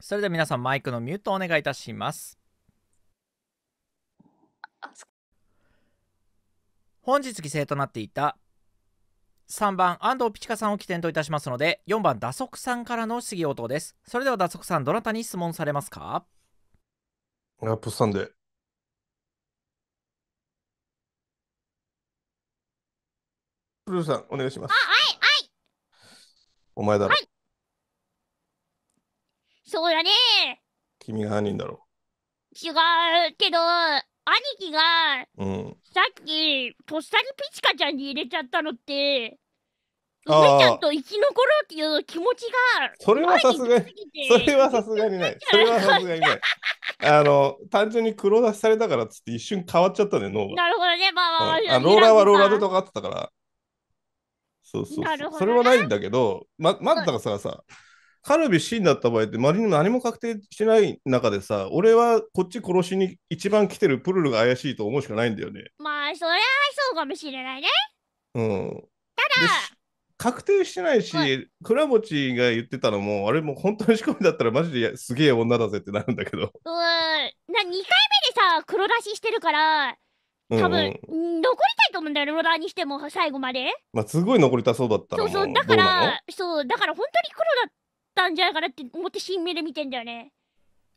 それでは皆さんマイクのミュートをお願いいたします本日犠牲となっていた3番安藤ピチカさんを起点といたしますので4番打足さんからの質疑応答ですそれでは打足さんどなたに質問されますかアップさんでプルーさんお願いしますあはいはいお前だろ、はい、そうだね君が犯人だろ違うけど兄貴が、うん、さっき、とっさにピチカちゃんに入れちゃったのって、あー梅ちゃんと生き残ろうっていう気持ちが、それはさすがにそれはさすがにない。[laughs] それはさすがにない。あの、単純に黒出しされたからっつって一瞬変わっちゃったね、ーが。なるほどね、まあまあまあうんあローラーはローラーでとかあってたから。そうそうそうなるほどそれはないんだけど、ま、まずだからさ、さカルビ C にだった場合って、周りに何も確定してない中でさ、俺はこっち殺しに一番来てるプルルが怪しいと思うしかないんだよね。まあ、そりゃそうかもしれないね。うん。ただ、確定してないし、倉持が言ってたのも、あれも本当に仕込みだったらマジですげえ女だぜってなるんだけど。うん。な2回目でさ、黒出ししてるから、多分、うん、うん、残りたいと思うんだよ、ローラーにしても最後まで。まあ、すごい残りたそうだったそうそう、だから、そう、だから本当に黒だったんじゃないかなって思って新目で見てんだよね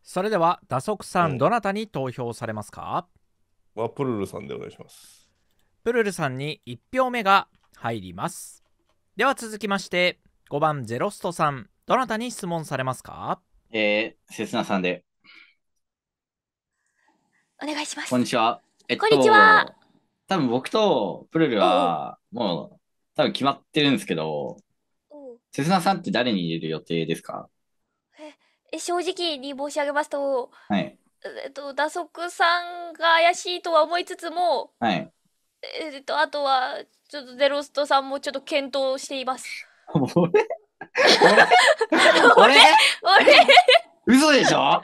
それでは打足さん、どなたに投票されますかはプルルさんでお願いしますプルルさんに1票目が入りますでは続きまして5番ゼロストさんどなたに質問されますかえー、せつなさんでお願いしますこんにちは、えっと、こんにちは多分僕とプルルはもう多分決まってるんですけどせつなさんって誰に入れる予定ですかえ正直に申し上げますと、はい。えっと、打足さんが怪しいとは思いつつも、はい。えっと、あとは、ちょっとゼロストさんもちょっと検討しています。俺俺 [laughs] 嘘でしょえ、だっ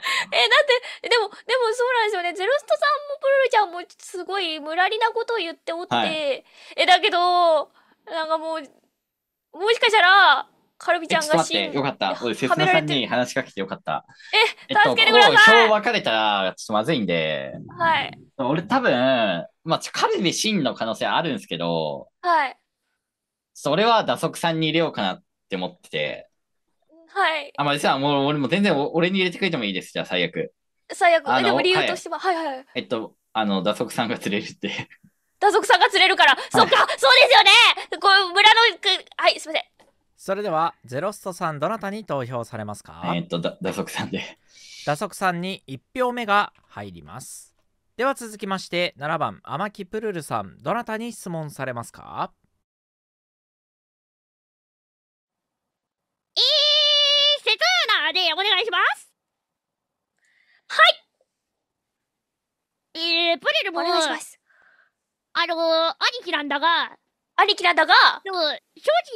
て、でも、でもそうなんですよね。ゼロストさんもプルルちゃんもすごい無理なことを言っておって、はい、え、だけど、なんかもう、もしかしたら、カルビちゃんが死んで。よかった。俺、せつなさんに話しかけてよかった。え、助けてください。えっと、今日別れたら、ちょっとまずいんで。はい。俺多分、まあ、カルビ真の可能性あるんですけど。はい。それは打足さんに入れようかなって思ってて。はい。あ、まあ、実はもう、俺も全然俺に入れてくれてもいいです。じゃあ、最悪。最悪。あでも理由としては、はい、はい、はいえっと、あの、打足さんが釣れるって。打足さんが釣れるから、そっか、そうですよねこう、村の、はい、すみません。それではゼロストさんどなたに投票されますかえっと打足さんで打足さんに1票目が入りますでは続きまして7番天木プルルさんどなたに質問されますかえーせつなーでお願いしますはいえー、プルルもお願いしますあのー、兄貴なんだが兄貴なんだがでも正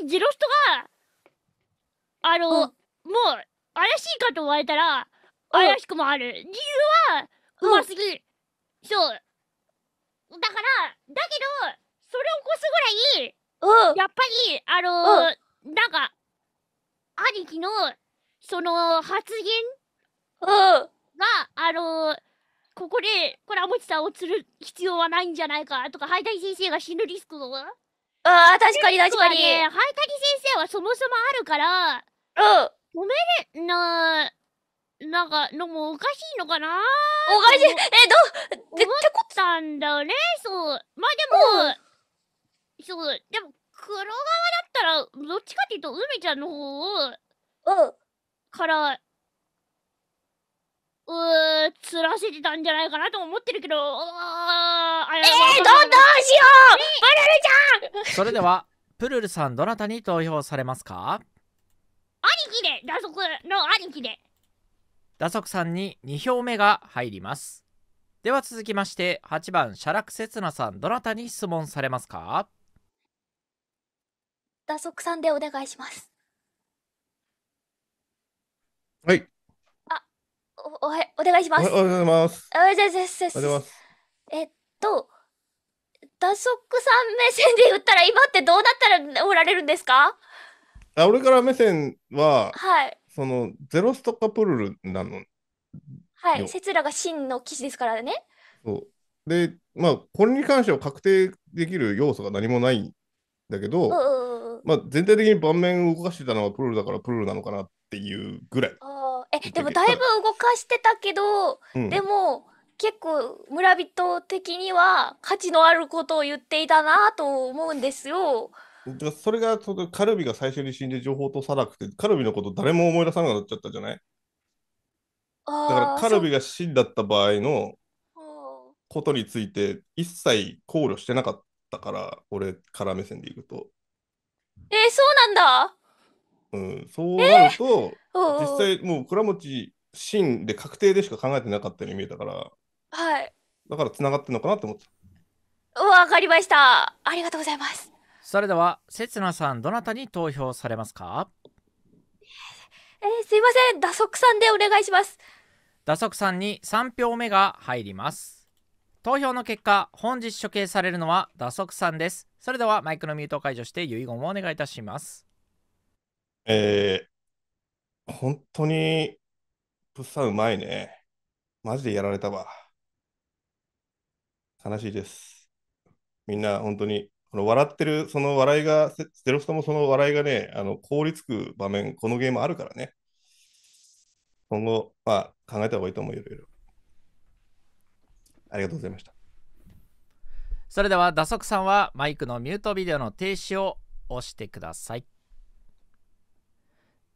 直ゼロストがあの、うん、もう怪しいかと思われたら怪しくもある、理由はうますぎ、うん、そうだからだけどそれを起こすぐらい、うん、やっぱりあの、うん、なんか兄貴のその発言、うん、があのここでこれモチさんを釣る必要はないんじゃないかとかタ退先生が死ぬリスクをああ確かに確かに、ね、タ退先生はそもそもあるからうん。止めれな、なんか、のもおかしいのかなおかしい、え、ど、う、こったんだよね、そう。まあでも、うん、そう、でも、黒側だったら、どっちかっていうと、梅ちゃんの方を、うん。から、うー、釣らせてたんじゃないかなと思ってるけど、あえー、ど、どうしよう、あバれちゃんそれでは、プルルさん、どなたに投票されますか兄貴で打足の兄貴で打足さんに2票目が入りますでは続きまして8番シャラクセツナさんどなたに質問されますか打足さんでお願いしますはいあおおはお願いしますおはようございますおはようございますえっと打足さん目線で言ったら今ってどうなったらおられるんですかあ俺から目線は、はい。その、ゼロストかプルルなの。はい。説らが真の騎士ですからね。そう。で、まあ、これに関しては確定できる要素が何もないんだけど、まあ、全体的に盤面を動かしてたのはプルルだからプルルなのかなっていうぐらい。あえでもだいぶ動かしてたけど、うん、でも結構村人的には価値のあることを言っていたなと思うんですよ。だそれがそのカルビが最初に死んで情報とさなくてカルビのこと誰も思い出さなくなっちゃったじゃないだからカルビが死んだった場合のことについて一切考慮してなかったから俺から目線でいくとえー、そうなんだうんそうなると、えー、実際もう倉持んで確定でしか考えてなかったように見えたからはいだからつながってんのかなって思ったわかりましたありがとうございますそれでは、せつなさん、どなたに投票されますかえー、すいません、打足さんでお願いします。打足さんに3票目が入ります。投票の結果、本日処刑されるのは打足さんです。それでは、マイクのミュートを解除して遺言をお願いいたします。えー、本当に、プッサンうまいね。マジでやられたわ。悲しいです。みんな本当にこの笑ってる、その笑いが、ゼロフトもその笑いがね、あの凍りつく場面、このゲームあるからね。今後、まあ、考えた方がいいと思ういろいろ。ありがとうございました。それでは、打足さんはマイクのミュートビデオの停止を押してください。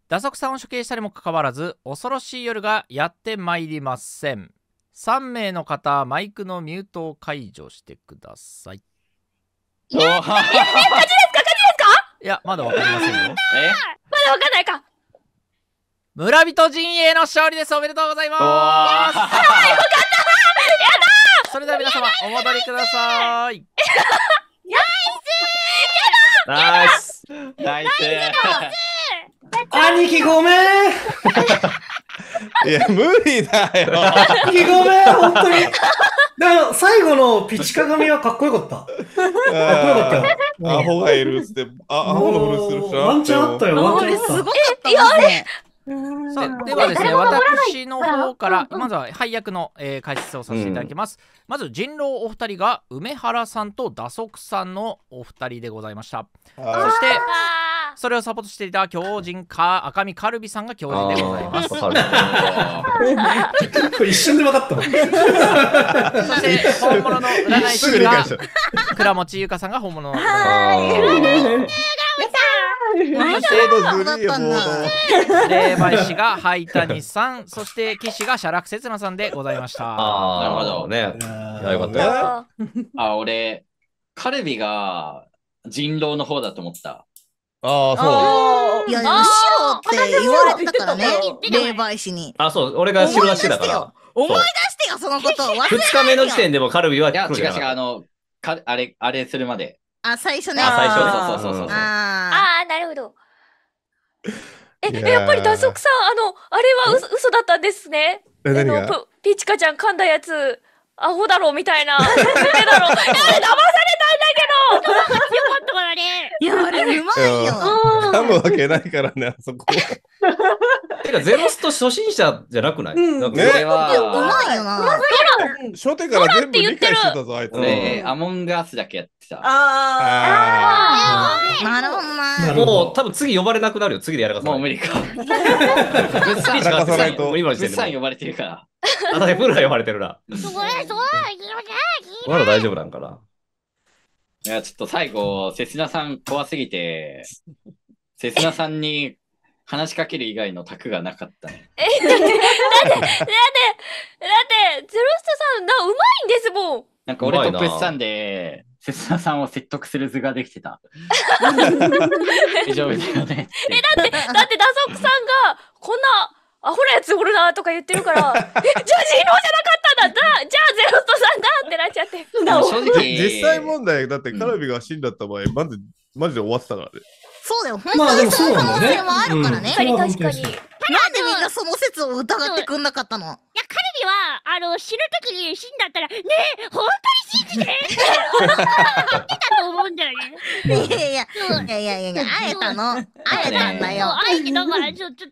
打足さんを処刑したにもかかわらず、恐ろしい夜がやってまいりません。3名の方、マイクのミュートを解除してください。や勝ちですか勝ちですかいや、まだわかりませんよ。えまだわかんないか。村人陣営の勝利です。おめでとうございます。はい、よかったやだそれでは皆様、お戻りください。ナイスナイスナイス兄貴ごめんいや、無理だよ。兄貴ごめん、本当に。でか最後のピチカミはかっこよかった。かっこよかったよ。アホがいるって、あアホのフルするしワンチャンあったよ、ワンチャンあった。すごかったでね。さあではですね私の方からまずは配役の、えー、解説をさせていただきます、うん、まず人狼お二人が梅原さんと打足さんのお二人でございましたそしてそれをサポートしていた強人か赤身カルビさんが強人でございます一瞬で分かったそして本物の占い師が倉持優香さんが本物の占い師そして霊媒師が灰谷さんそして騎士がク楽ツナさんでございましたああなるほどねよかったあ俺カルビが人狼の方だと思ったああ、そう。いや、白って言われたからね、霊媒師に。あ、そう、俺が白は白だから。思い出してよ、そのこと二日目の時点でもカルビは。いや、違う違う、あの、かあれ、あれするまで。あ、最初ね。あ、最初、そうそうそうああ、なるほど。え、やっぱり脱足さん、あの、あれはう嘘だったんですね。あの、ピチカちゃん噛んだやつ、アホだろみたいな。[laughs] 誰だろう。誰騙れ。いや、あれうまいよ。噛むわけないからね、あそこ。[laughs] てか、ゼロスト初心者じゃなくない、ううまいよな。初手から全部理解してたぞ、あいつ。アモンガスだけやってた。ああ。なるほどもう、多分次呼ばれなくなるよ。次でやらかさない。もう無理か。物産やらかないと。今の時点呼ばれてるから。[laughs] あ、プールは呼ばれてるな。いれ、そいわら大丈夫なんかな。いや、ちょっと最後、せつなさん怖すぎて、せつなさんに話しかける以外の卓がなかったね。え、だって、だって、だって、だって、ゼロストさん、な、うまいんですもん。なんか俺とプッさんで、せつなさんを説得する図ができてた。大丈夫だよね。え、だって、だって、ダソクさんが、こんな、アホなやつおるなとか言ってるから、[laughs] え、じゃあ人狼じゃなかったんだだじゃあゼロとトさんだってなっちゃって。[laughs] 正直。実際問題、だってカルビが死んだった場合、まず、マジで終わってたからね。そうだよ、本当にそういう可能性もあるからね。確かに確かに。なんでみんなその説を疑ってくんなかったのいや、カルビは、あの、死ぬ時に死んだったら、ねえ、本当に信じて言っ [laughs] てたと思うんだよね。いやいや、いやいやいや、会えたの。会えたんだよ。会えて、だから、ちょっと、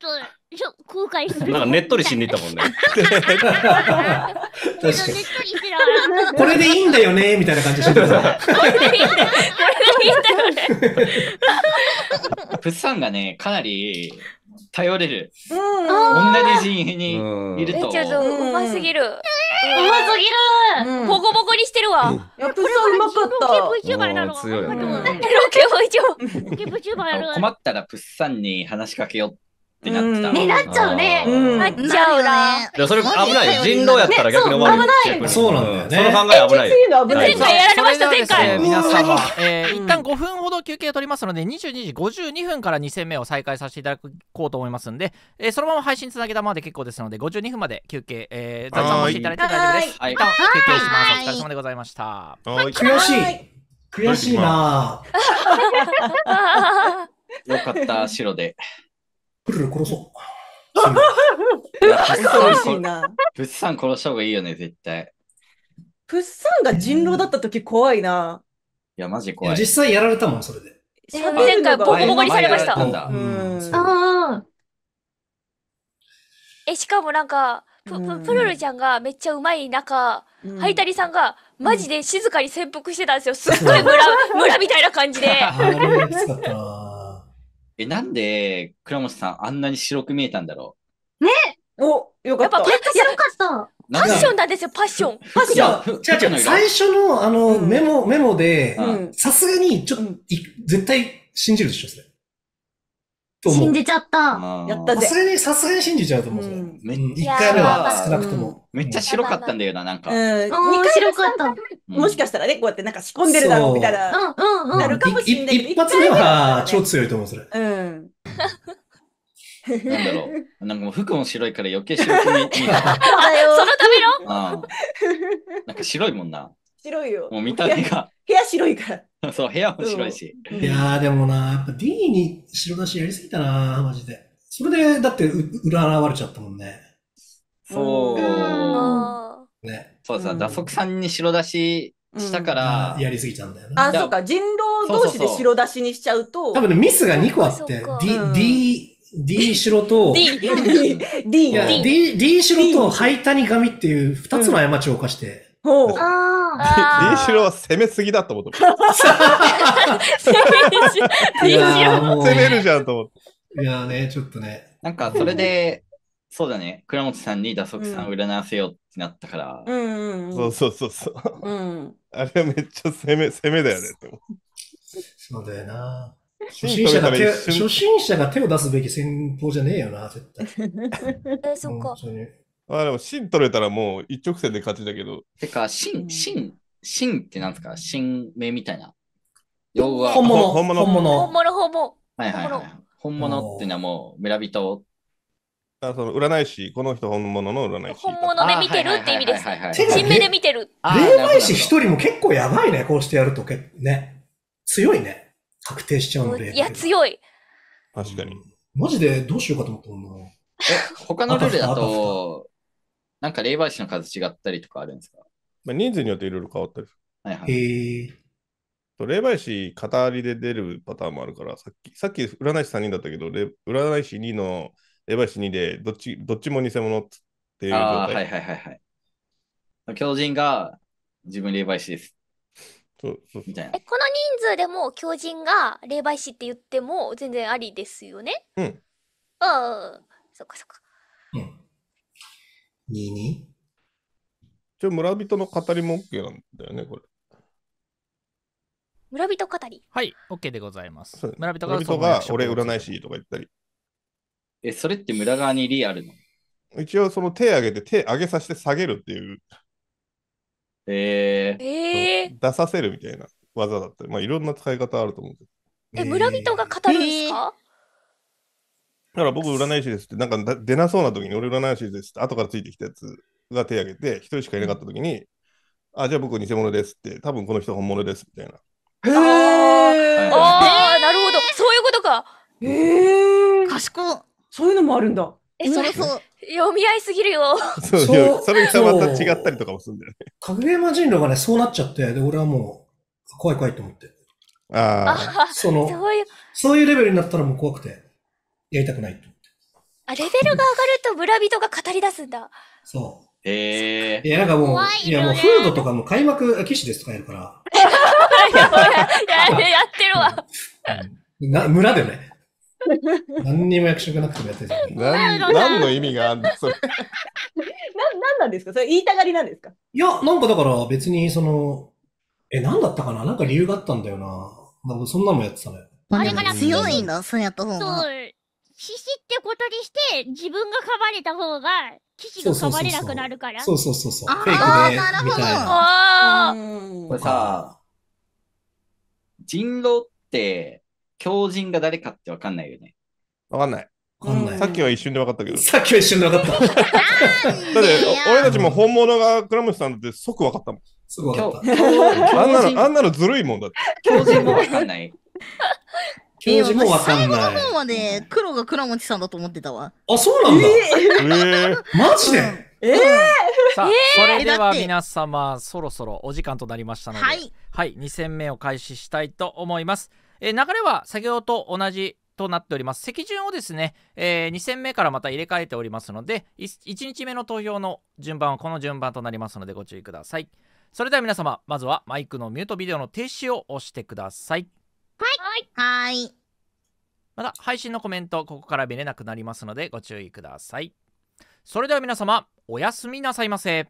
ちょ後悔する。なんかねっとりしに行ったもんね。[laughs] 確かに。これでいいんだよねみたいな感じしてこれでいいんだよね。プッサンがね、かなり頼れる。うん、同じ陣営にいると。ちょっとうますぎる。うますぎる、ボコボコにしてるわ。うまかった。ロケ VTuber な [laughs] の。ロケ VTuber。困ったらプッサンに話しかけよっってなってた。ね、なっちゃうね。なっちゃうな。いそれ危ない人狼やったら逆に終わるそうなのよその考え危ない。前回やられました、前回。皆様、え一旦5分ほど休憩を取りますので、22時52分から2戦目を再開させていただこうと思いますんで、えそのまま配信つなげたままで結構ですので、52分まで休憩、えー、雑談をしていただいて大丈夫です。一旦休憩します。お疲れ様でございました。悔しい。悔しいな [laughs] よかった、白で。プルル殺そう。しいな。プッサン殺した方がいいよね、絶対。プッサンが人狼だった時怖いな。いや、マジ怖い。実際やられたもん、それで。前回ボコボコにされました。ああ。え、しかもなんか、プルルちゃんがめっちゃうまい中、ハイタリさんがマジで静かに潜伏してたんですよ。すっごい村、村みたいな感じで。[laughs] え、なんで、倉本さんあんなに白く見えたんだろうねお、よかやっぱパッっ白かった。パッションなんですよ、パッション。パッション。違う違う、最初のあの、メモ、メモでう、ん。さすがに、ちょっと、い絶対信じるでしょ、それ。と思う。信じちゃった。やったぜ。それにさすがに信じちゃうと思う。うん、1回目は少なくとも。めっちゃ白かったんだよな、なんか。うん。2回白かった。もしかしたらね、こうやってなんか仕込んでるだろうみたいな。うんうんうん。なるかもしれない。一発目は超強いと思う、それ。うん。なんだろう。なんかもう服も白いから余計白く見えた。そのためのなんか白いもんな。白いよ。もう見た目が。部屋白いから。[laughs] そう、部屋も白いし。いやー、でもな、やっぱ D に白だしやりすぎたな、マジで。それで、だってう、占れちゃったもんね。そう。ね。そうさ、打足さんに白出ししたから、やりすぎちゃうんだよな。あ、そうか。人狼同士で白出しにしちゃうと多、分ね、ミスが2個あって D D、D 白と、D、D、D D、D 白と、ハイタニガミっていう2つの過ちを犯して、ほう。林志郎は攻めすぎだと思って。[laughs] いや攻めるじゃんと思って。いやーね、ちょっとね。なんかそれで、そうだね、倉本さんに打足さんを占わせようってなったから、うんうんうんそうそうそうそう。うん。あれめっちゃ攻め、攻めだよねって思う。そうだよな。初心者が手を初心者が手を出すべき戦法じゃねえよな、絶対。[laughs] え、そっかあでも芯取れたらもう一直線で勝ちだけど。てか、芯、芯、芯ってなんですか芯名みたいな。用語は本物、本物、本物。本物、本物。はいはい、本物っていうのはもう村人あその占い師、この人本物の占い師。本物で見てるって意味です。新名で見てる。霊媒師一人も結構やばいね、こうしてやるとね。強いね。確定しちゃうので。いや、強い。確かに。マジでどうしようかと思ったもんな。え、他のルールだと、なんか霊媒師の数違ったりとかあるんですか、まあ、人数によっていろいろ変わったりする。はいはい。と霊媒師、語りで出るパターンもあるから、さっき、さっき占い師3人だったけど、占い師2の霊媒師2で、どっち、どっちも偽物っていう状態。あはいはいはいはい。狂人が自分霊媒師です。そうそうみたいな。この人数でも狂人が霊媒師って言っても全然ありですよね。うん。ああ、そっかそっか。22? ち村人の語りも OK なんだよね、これ。村人語りはい、OK でございます村人が村人が俺占い師とか言ったり。え、それって村側にリアルなの一応その手上げて手上げさせて下げるっていう、えー、ええ出させるみたいな技だったり、まあいろんな使い方あると思うけど。え、村人が語るんですかだから僕、占い師ですって、なんか出なそうな時に、俺占い師ですって、後からついてきたやつが手を挙げて、一人しかいなかった時に、あ、じゃあ僕偽物ですって、多分この人本物ですみたいな。へえー。ああ、なるほど。そういうことか。へえー。賢い。そういうのもあるんだ。え、それそう。読み合いすぎるよ。そう、それがまた違ったりとかもするんだよね。影山人狼がね、そうなっちゃって、で、俺はもう、怖い怖いと思って。ああ。そのそういう、そういうレベルになったらもう怖くて。やりたくないと。あ、レベルが上がると村人が語り出すんだ。そう。ええー。いや、なんかもう、いいやもう、フードとかも開幕騎士ですとかやるから。やややってるわ。うん、な村でね。何にも役職なくてもやってる [laughs] 何何の意味があるんだ、それ。[laughs] な、なんなんですかそれ言いたがりなんですかいや、なんかだから別に、その、え、なんだったかななんか理由があったんだよな。なんかそんなのもやってたのよ。あれが強いんだ、そのやった方が。そう。獅子ってことにして、自分が噛まれた方が、騎士が噛まれなくなるから。そうそうそうそう。フェイクで、みたいな。あーこれさ、人狼って、狂人が誰かってわかんないよね。わかんない。さっきは一瞬で分かったけど。さっきは一瞬で分かった。だって俺たちも本物が倉持さんだって即分かったもん。すぐ分あんなの、あんなのずるいもんだって。狂人も分かんない。教授もわかんない。最後の方まで黒が倉持さんだと思ってたわ。あ、そうなんだ。えー、マジで、えー、さあ、それでは皆様、そろそろお時間となりましたので、はい、はい、2戦目を開始したいと思います。えー、流れは先ほどと同じとなっております。席順をですね、えー、2戦目からまた入れ替えておりますので、1日目の投票の順番はこの順番となりますのでご注意ください。それでは皆様、まずはマイクのミュートビデオの停止を押してください。はい。はい。また配信のコメント、ここから見れなくなりますのでご注意ください。それでは皆様、おやすみなさいませ。